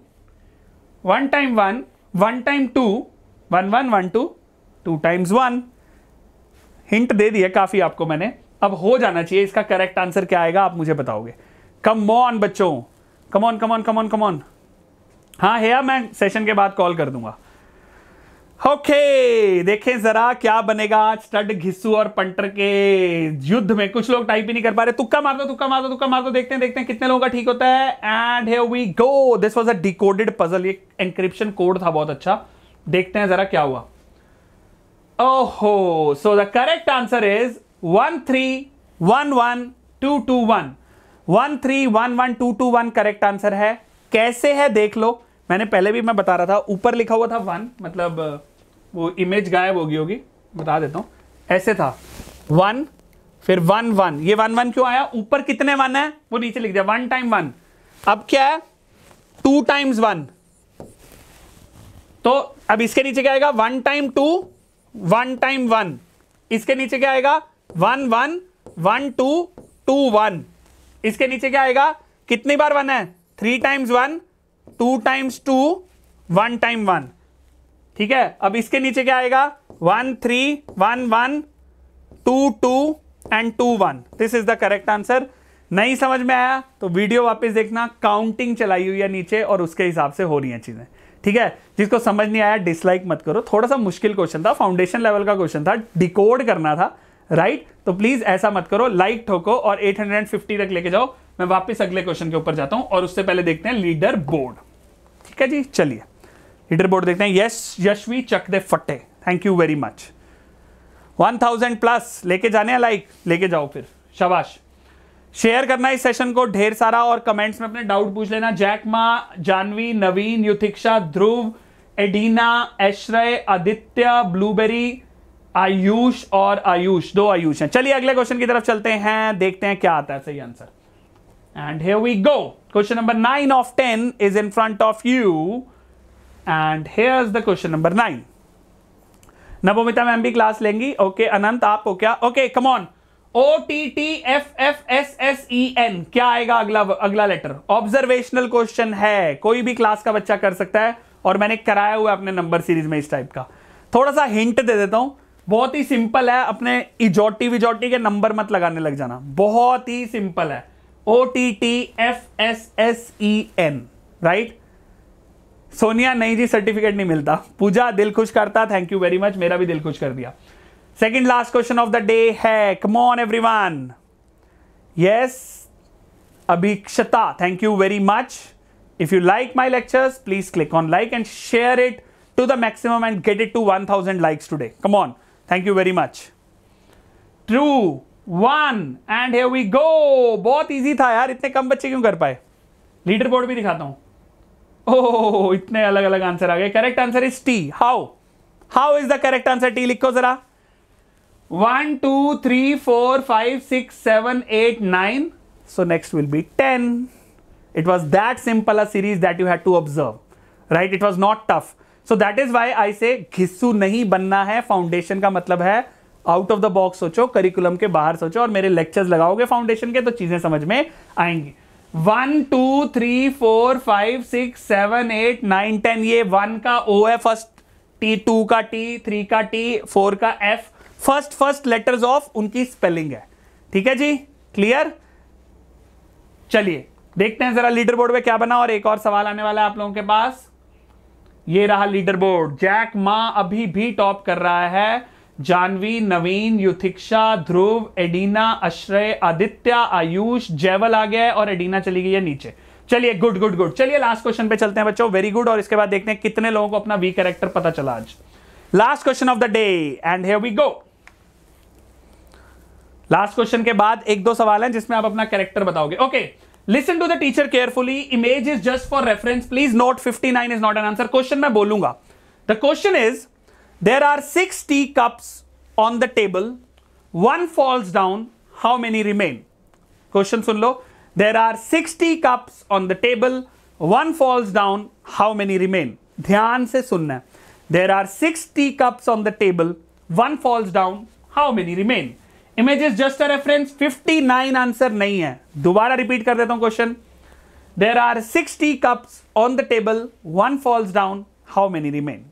1 time 1. 1 time 2. 1 1 1 2. 2 times 1. Hint दे दिया काफ़ी आपको मैंने अब हो जाना चाहिए इसका करेक्ट आंसर क्या आएगा आप मुझे बताओगे कम ऑन बच्चों come on come on come on come on हाँ हे मैं सेशन के बाद कॉल कर दूंगा ओके देखें जरा क्या बनेगा स्टड घिसू और पंटर के युद्ध में कुछ लोग टाइप ही नहीं कर पा रहे तुक्का मार दो तुक्का मार दो तुक्का मार दो देखते हैं देखते हैं कितने लोगों का ठीक होता है and here we go this was a decoded puzzle ये एंक्रिप्शन कोड था बहुत अच्छा देखते हैं जरा क्या हुआ ओहो so the correct answer is one three one one two two one one three one one two two one correct answer है कैसे है देख लो मैंने पहले भी मैं बता रहा था ऊपर लिखा हुआ था वन मतलब वो इमेज गायब होगी होगी बता देता हूँ ऐसे था वन फिर वन वन ये वन वन क्यों आया ऊपर कितने वन है वो नीचे लिख दिया वन टाइम वन अब क्या है टू टाइम्स वन तो अब इसके नीचे क्या आएगा one time two one time one इसके नीचे क्या आएगा one one one two two one इसके नीचे क्या आएगा कितनी बार वन है three times one two times two one time one ठीक है अब इसके नीचे क्या आएगा one three one one two two and two one this is the correct answer नहीं समझ में आया तो वीडियो वापस देखना काउंटिंग चलाई हुई है नीचे और उसके हिसाब से हो रही हैं चीज़ें ठीक है जिसको समझ नहीं आया डिसलाइक मत करो थोड़ा सा मुश्किल क्वेश्चन था फाउंडेशन लेवल का क्वेश्चन था डिकोड करना था राइट तो प्लीज़ ऐसा मत करो लाइक ठोको और 850 तक लेके जाओ मैं वापस अगले क्वेश्चन के ऊपर जाता हूं और उससे पहले देखते हैं लीडर बोर्ड ठीक है जी चलिए हीटर बोर्ड देखते हैं यस यशवी चक दे फटे thank you very much 1000 plus लेके जाने लाइक लेके जाओ फिर शाबाश शेयर करना इस सेशन को ढेर सारा और कमेंट्स में अपने डाउट पूछ लेना Jack Ma Janvi Naveen Yuthiksha Dhruv Adina Aashray Aditya blueberry Ayush और आयुष दो आयुष हैं चलिए अगले क्वेश्चन की तरफ चलते हैं देखते हैं क्या आता है सही answer and here we go question number nine of ten is in front of you and here the question number nine Navomita ma'am भी क्लास लेंगी ओके okay, अनंत आप हो क्या okay on O T T F F S S E N क्या आएगा अगला अगला letter observational question है कोई भी क्लास का बच्चा कर सकता है और मैंने कराया हुआ अपने नंबर सीरीज में इस टाइप का थोड़ा सा हिंट दे देता हूं बहुत ही सिंपल है अपने इजोटी विजोटी के नंबर मत लगाने लग जाना बहुत ही सिंपल है O T T F S S E N right Sonia नहीं जी सर्टिफिकेट नहीं मिलता पूजा दिल खुश करता थैंक यू वेरी मच मेरा भी दिल खुश कर दिया second last question of the day है come on everyone yes Abhikshata thank you very much if you like my lectures please click on like and share it to the maximum and get it to one thousand likes today come on thank you very much true one and we go बहुत easy था यार इतने कम बच्चे क्यों कर पाए leader board भी दिखाता हूं ओ oh, इतने अलग अलग आंसर आ गए correct answer is T how how is the correct answer T लिखो जरा one two three four five six seven eight nine so next will be ten it was that simple a series that you had to observe right it was not tough so that is why I say घिस्सू नहीं बनना है foundation का मतलब है out of the box सोचो curriculum के बाहर सोचो और मेरे लेक्चर्स लगाओगे फाउंडेशन के तो चीजें समझ में आएंगी one two three four five six seven eight nine ten ये वन का ओ है फर्स्ट टी टू का टी थ्री का टी फोर का F first first letters of उनकी स्पेलिंग है ठीक है जी क्लियर चलिए देखते हैं जरा लीडर बोर्ड में क्या बना और एक और सवाल आने वाला है आप लोगों के पास ये रहा लीडर बोर्ड जैक मां अभी भी टॉप कर रहा है जानवी नवीन युथिक्षा ध्रुव एडीना अश्रय आदित्य आयुष जयवल आ गया है और एडीना चली गई है नीचे चलिए गुड गुड गुड चलिए लास्ट क्वेश्चन पे चलते हैं बच्चों वेरी गुड और इसके बाद देखते हैं कितने लोगों को अपना वी कैरेक्टर पता चला आज last question of the day and here we go last question के बाद एक दो सवाल हैं जिसमें आप अपना कैरेक्टर बताओगे okay listen to the teacher carefully image is just for reference please note 59 is not an answer question मैं बोलूंगा the question is There are 6 tea cups on the table. One falls down. How many remain? Question sun lo. There are 60 cups on the table. One falls down. How many remain? ध्यान से सुनना है there are six tea cups on the table one falls down how many remain images just a reference 59 answer नहीं है दोबारा repeat कर देता हूं question there are six tea cups on the table one falls down how many remain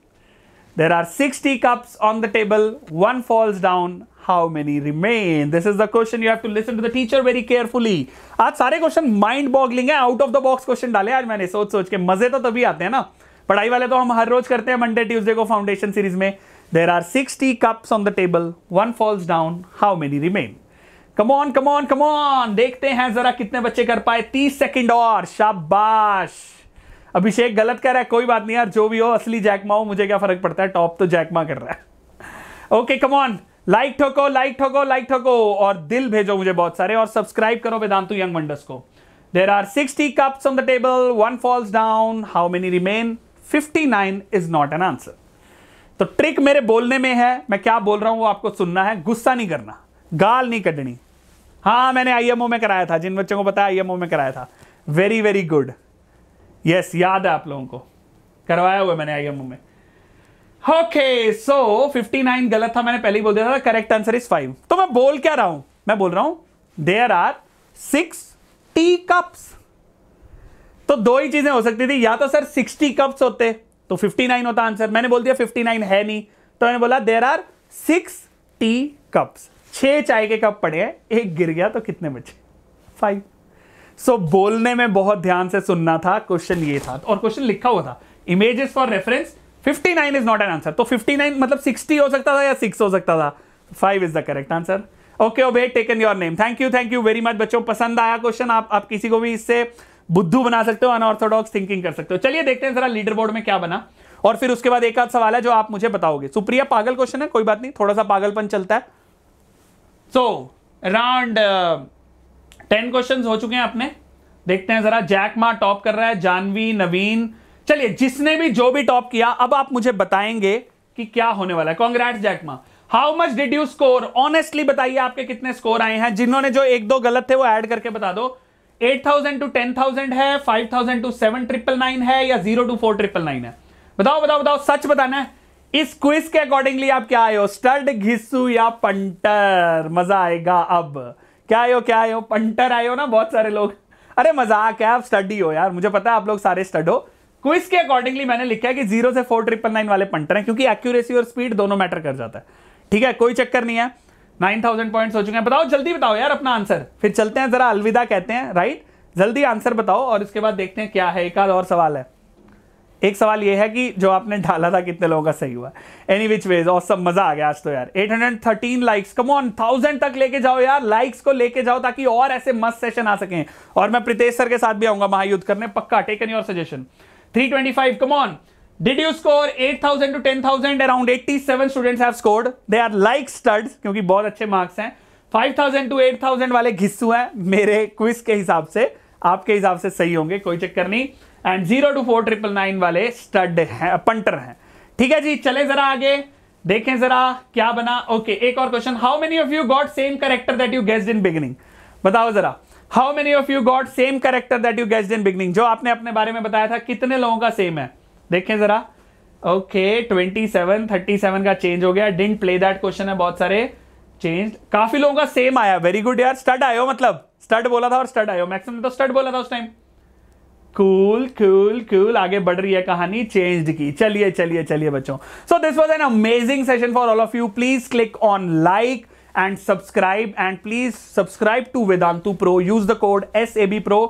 There are 60 cups on the table. One falls down. How many remain? This is the question you have to listen to the teacher very carefully. आज सारे question mind boggling है out of the box question डाले आज मैंने सोच सोच के मजे तो तभी आते हैं ना पढ़ाई वाले तो हम हर रोज करते हैं मंडे ट्यूसडे को फाउंडेशन सीरीज में there are sixty cups on the table one falls down how many remain come on come on come on देखते हैं जरा कितने बच्चे कर पाए तीस सेकेंड और शाबाश अभिषेक गलत कह रहा है कोई बात नहीं यार जो भी हो असली जैकमा हो मुझे क्या फर्क पड़ता है टॉप तो जैकमा कर रहा है ओके कमॉन लाइक ठोको लाइक ठोको लाइक ठोको और दिल भेजो मुझे बहुत सारे और सब्सक्राइब करो वेदांतु यंग मंडस को there are sixty cups on the table one falls down how many remain fifty nine is not an answer तो ट्रिक मेरे बोलने में है मैं क्या बोल रहा हूं वो आपको सुनना है गुस्सा नहीं करना गाल नहीं कटनी हाँ मैंने आईएमओ में कराया था जिन बच्चों को पता है आईएमओ में कराया था वेरी वेरी गुड यस याद है आप लोगों को करवाया हुआ मैंने आई में ओके सो फिफ्टी नाइन गलत था मैंने पहले ही बोल दिया था करेक्ट आंसर इज फाइव तो मैं बोल क्या रहा हूं मैं बोल रहा हूं there are six tea cups तो दो ही चीजें हो सकती थी या तो सर सिक्सटी कप्स होते तो फिफ्टी नाइन होता आंसर मैंने बोल दिया फिफ्टी नाइन है नहीं तो मैंने बोला there are six tea cups छह चाय के कप पड़े हैं एक गिर गया तो कितने बचे फाइव सो so, बोलने में बहुत ध्यान से सुनना था क्वेश्चन ये था और क्वेश्चन लिखा हुआ था image is for reference 59 is not an answer तो 59 मतलब 60 हो सकता था या 6 हो सकता था 5 is the correct answer okay obey taken your name thank you thank you very much बच्चों पसंद आया क्वेश्चन आप आप किसी को भी इससे बुद्धू बना सकते हो अनऑर्थोडॉक्स थिंकिंग कर सकते हो चलिए देखते हैं जरा लीडर बोर्ड में क्या बना और फिर उसके बाद एक आध सवाल है जो आप मुझे बताओगे सुप्रिया पागल क्वेश्चन है कोई बात नहीं थोड़ा सा पागलपन चलता है so so, round ten question हो चुके हैं अपने देखते हैं जरा जैक मा टॉप कर रहा है जानवी नवीन चलिए जिसने भी जो भी टॉप किया अब आप मुझे बताएंगे कि क्या होने वाला है congrat Jack how much did you score honestly बताइए आपके कितने स्कोर आए हैं जिन्होंने जो एक दो गलत थे वो ऐड करके बता दो 8000 टू 10000 है 5000 टू सेवन ट्रिपल नाइन है या zero two four triple nine है बताओ बताओ बताओ सच बताना है इस क्विज के अकॉर्डिंगली आप क्या आए हो स्टड घिसू या पंटर मजा आएगा अब क्या आयो क्या आयो हो पंटर आयो ना बहुत सारे लोग अरे मजाक है आप स्टडी हो यार मुझे पता है आप लोग सारे स्टड हो क्विज के अकॉर्डिंगली मैंने लिखा है कि जीरो से फोर ट्रिपल नाइन वाले पंटर हैं क्योंकि एक्यूरेसी और स्पीड दोनों मैटर कर जाता है ठीक है कोई चक्कर नहीं है नाइन थाउजेंड पॉइंट हो चुके हैं बताओ जल्दी बताओ यार अपना आंसर फिर चलते हैं जरा अलविदा कहते हैं राइट जल्दी आंसर बताओ और इसके बाद देखते हैं क्या है एक आध और सवाल है एक सवाल ये है कि जो आपने डाला था कितने लोगों का सही हुआ एनी विच वेज और सब मजा आ गया आज तो यार 813 लाइक्स कम ऑन थाउजेंड तक लेके जाओ यार लाइक्स को लेके जाओ ताकि और ऐसे मस्त सेशन आ सकें और मैं प्रीतेश सर के साथ भी आऊंगा महायुद्ध करने पक्का taken your suggestion 325 come on Did you score 8,000 to 10,000? Eighty seven students have score they are like studs क्योंकि बहुत अच्छे मार्क्स हैं 5,000 to 8,000 वाले घिस्सू हैं मेरे क्विज के हिसाब से आपके हिसाब से सही होंगे कोई चक्कर नहीं and zero two four triple nine वाले स्टड हैं पंटर हैं ठीक है जी चले जरा आगे देखें जरा क्या बना ओके okay, एक और क्वेश्चन how many of you got same character that you guessed in beginning बताओ जरा how many of you got same character that you guessed in beginning जो आपने अपने बारे में बताया था कितने लोगों का सेम है देखें जरा okay twenty seven thirty seven का चेंज हो गया डिंट प्ले दैट क्वेश्चन है बहुत सारे चेंज काफी लोगों का सेम आया वेरी गुड यार स्टड आयो मतलब स्टड बोला था और स्टड आयो मैक्सिमम तो स्टड बोला था उस टाइम कूल कूल कूल आगे बढ़ रही है कहानी चेंज्ड की चलिए चलिए चलिए बच्चों so this was an amazing session for all of you please click on like and subscribe and please subscribe to Vedantu pro use the code S A B pro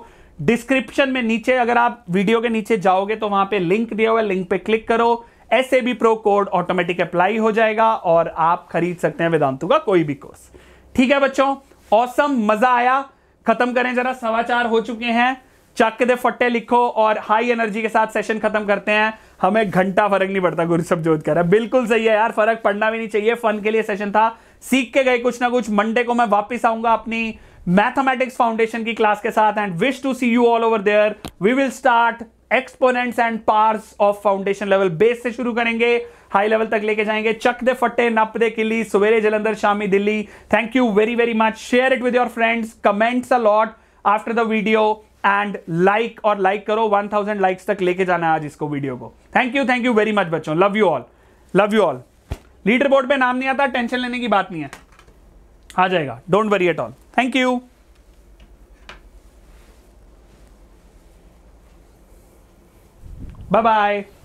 description में नीचे अगर आप वीडियो के नीचे जाओगे तो वहां पे लिंक दिया हुआ है लिंक पे क्लिक करो S A B pro code automatic apply हो जाएगा और आप खरीद सकते हैं वेदांतु का कोई भी कोर्स ठीक है बच्चों औसम मजा आया खत्म करें जरा सवा चार हो चुके हैं चक दे फट्टे लिखो और हाई एनर्जी के साथ सेशन खत्म करते हैं हमें घंटा फर्क नहीं पड़ता गुरु जोत कह रहा है बिल्कुल सही है यार फर्क पड़ना भी नहीं चाहिए फन के लिए सेशन था सीख के गए कुछ ना कुछ मंडे को मैं वापस आऊंगा अपनी मैथमेटिक्स फाउंडेशन की क्लास के साथ and wish to see you all over there we will start exponents and powers of foundation level base से शुरू करेंगे हाई लेवल तक लेके जाएंगे चक दे फट्टे नप दे किली सवेरे जलंधर शामी Delhi thank you very very much share it with your friends comments a lot after the video and like और लाइक करो 1000 लाइक्स तक लेके जाना है आज इसको वीडियो को thank you thank you very much बच्चों love you all love you all leader board में नाम नहीं आता टेंशन लेने की बात नहीं है आ जाएगा don't worry at all thank you bye bye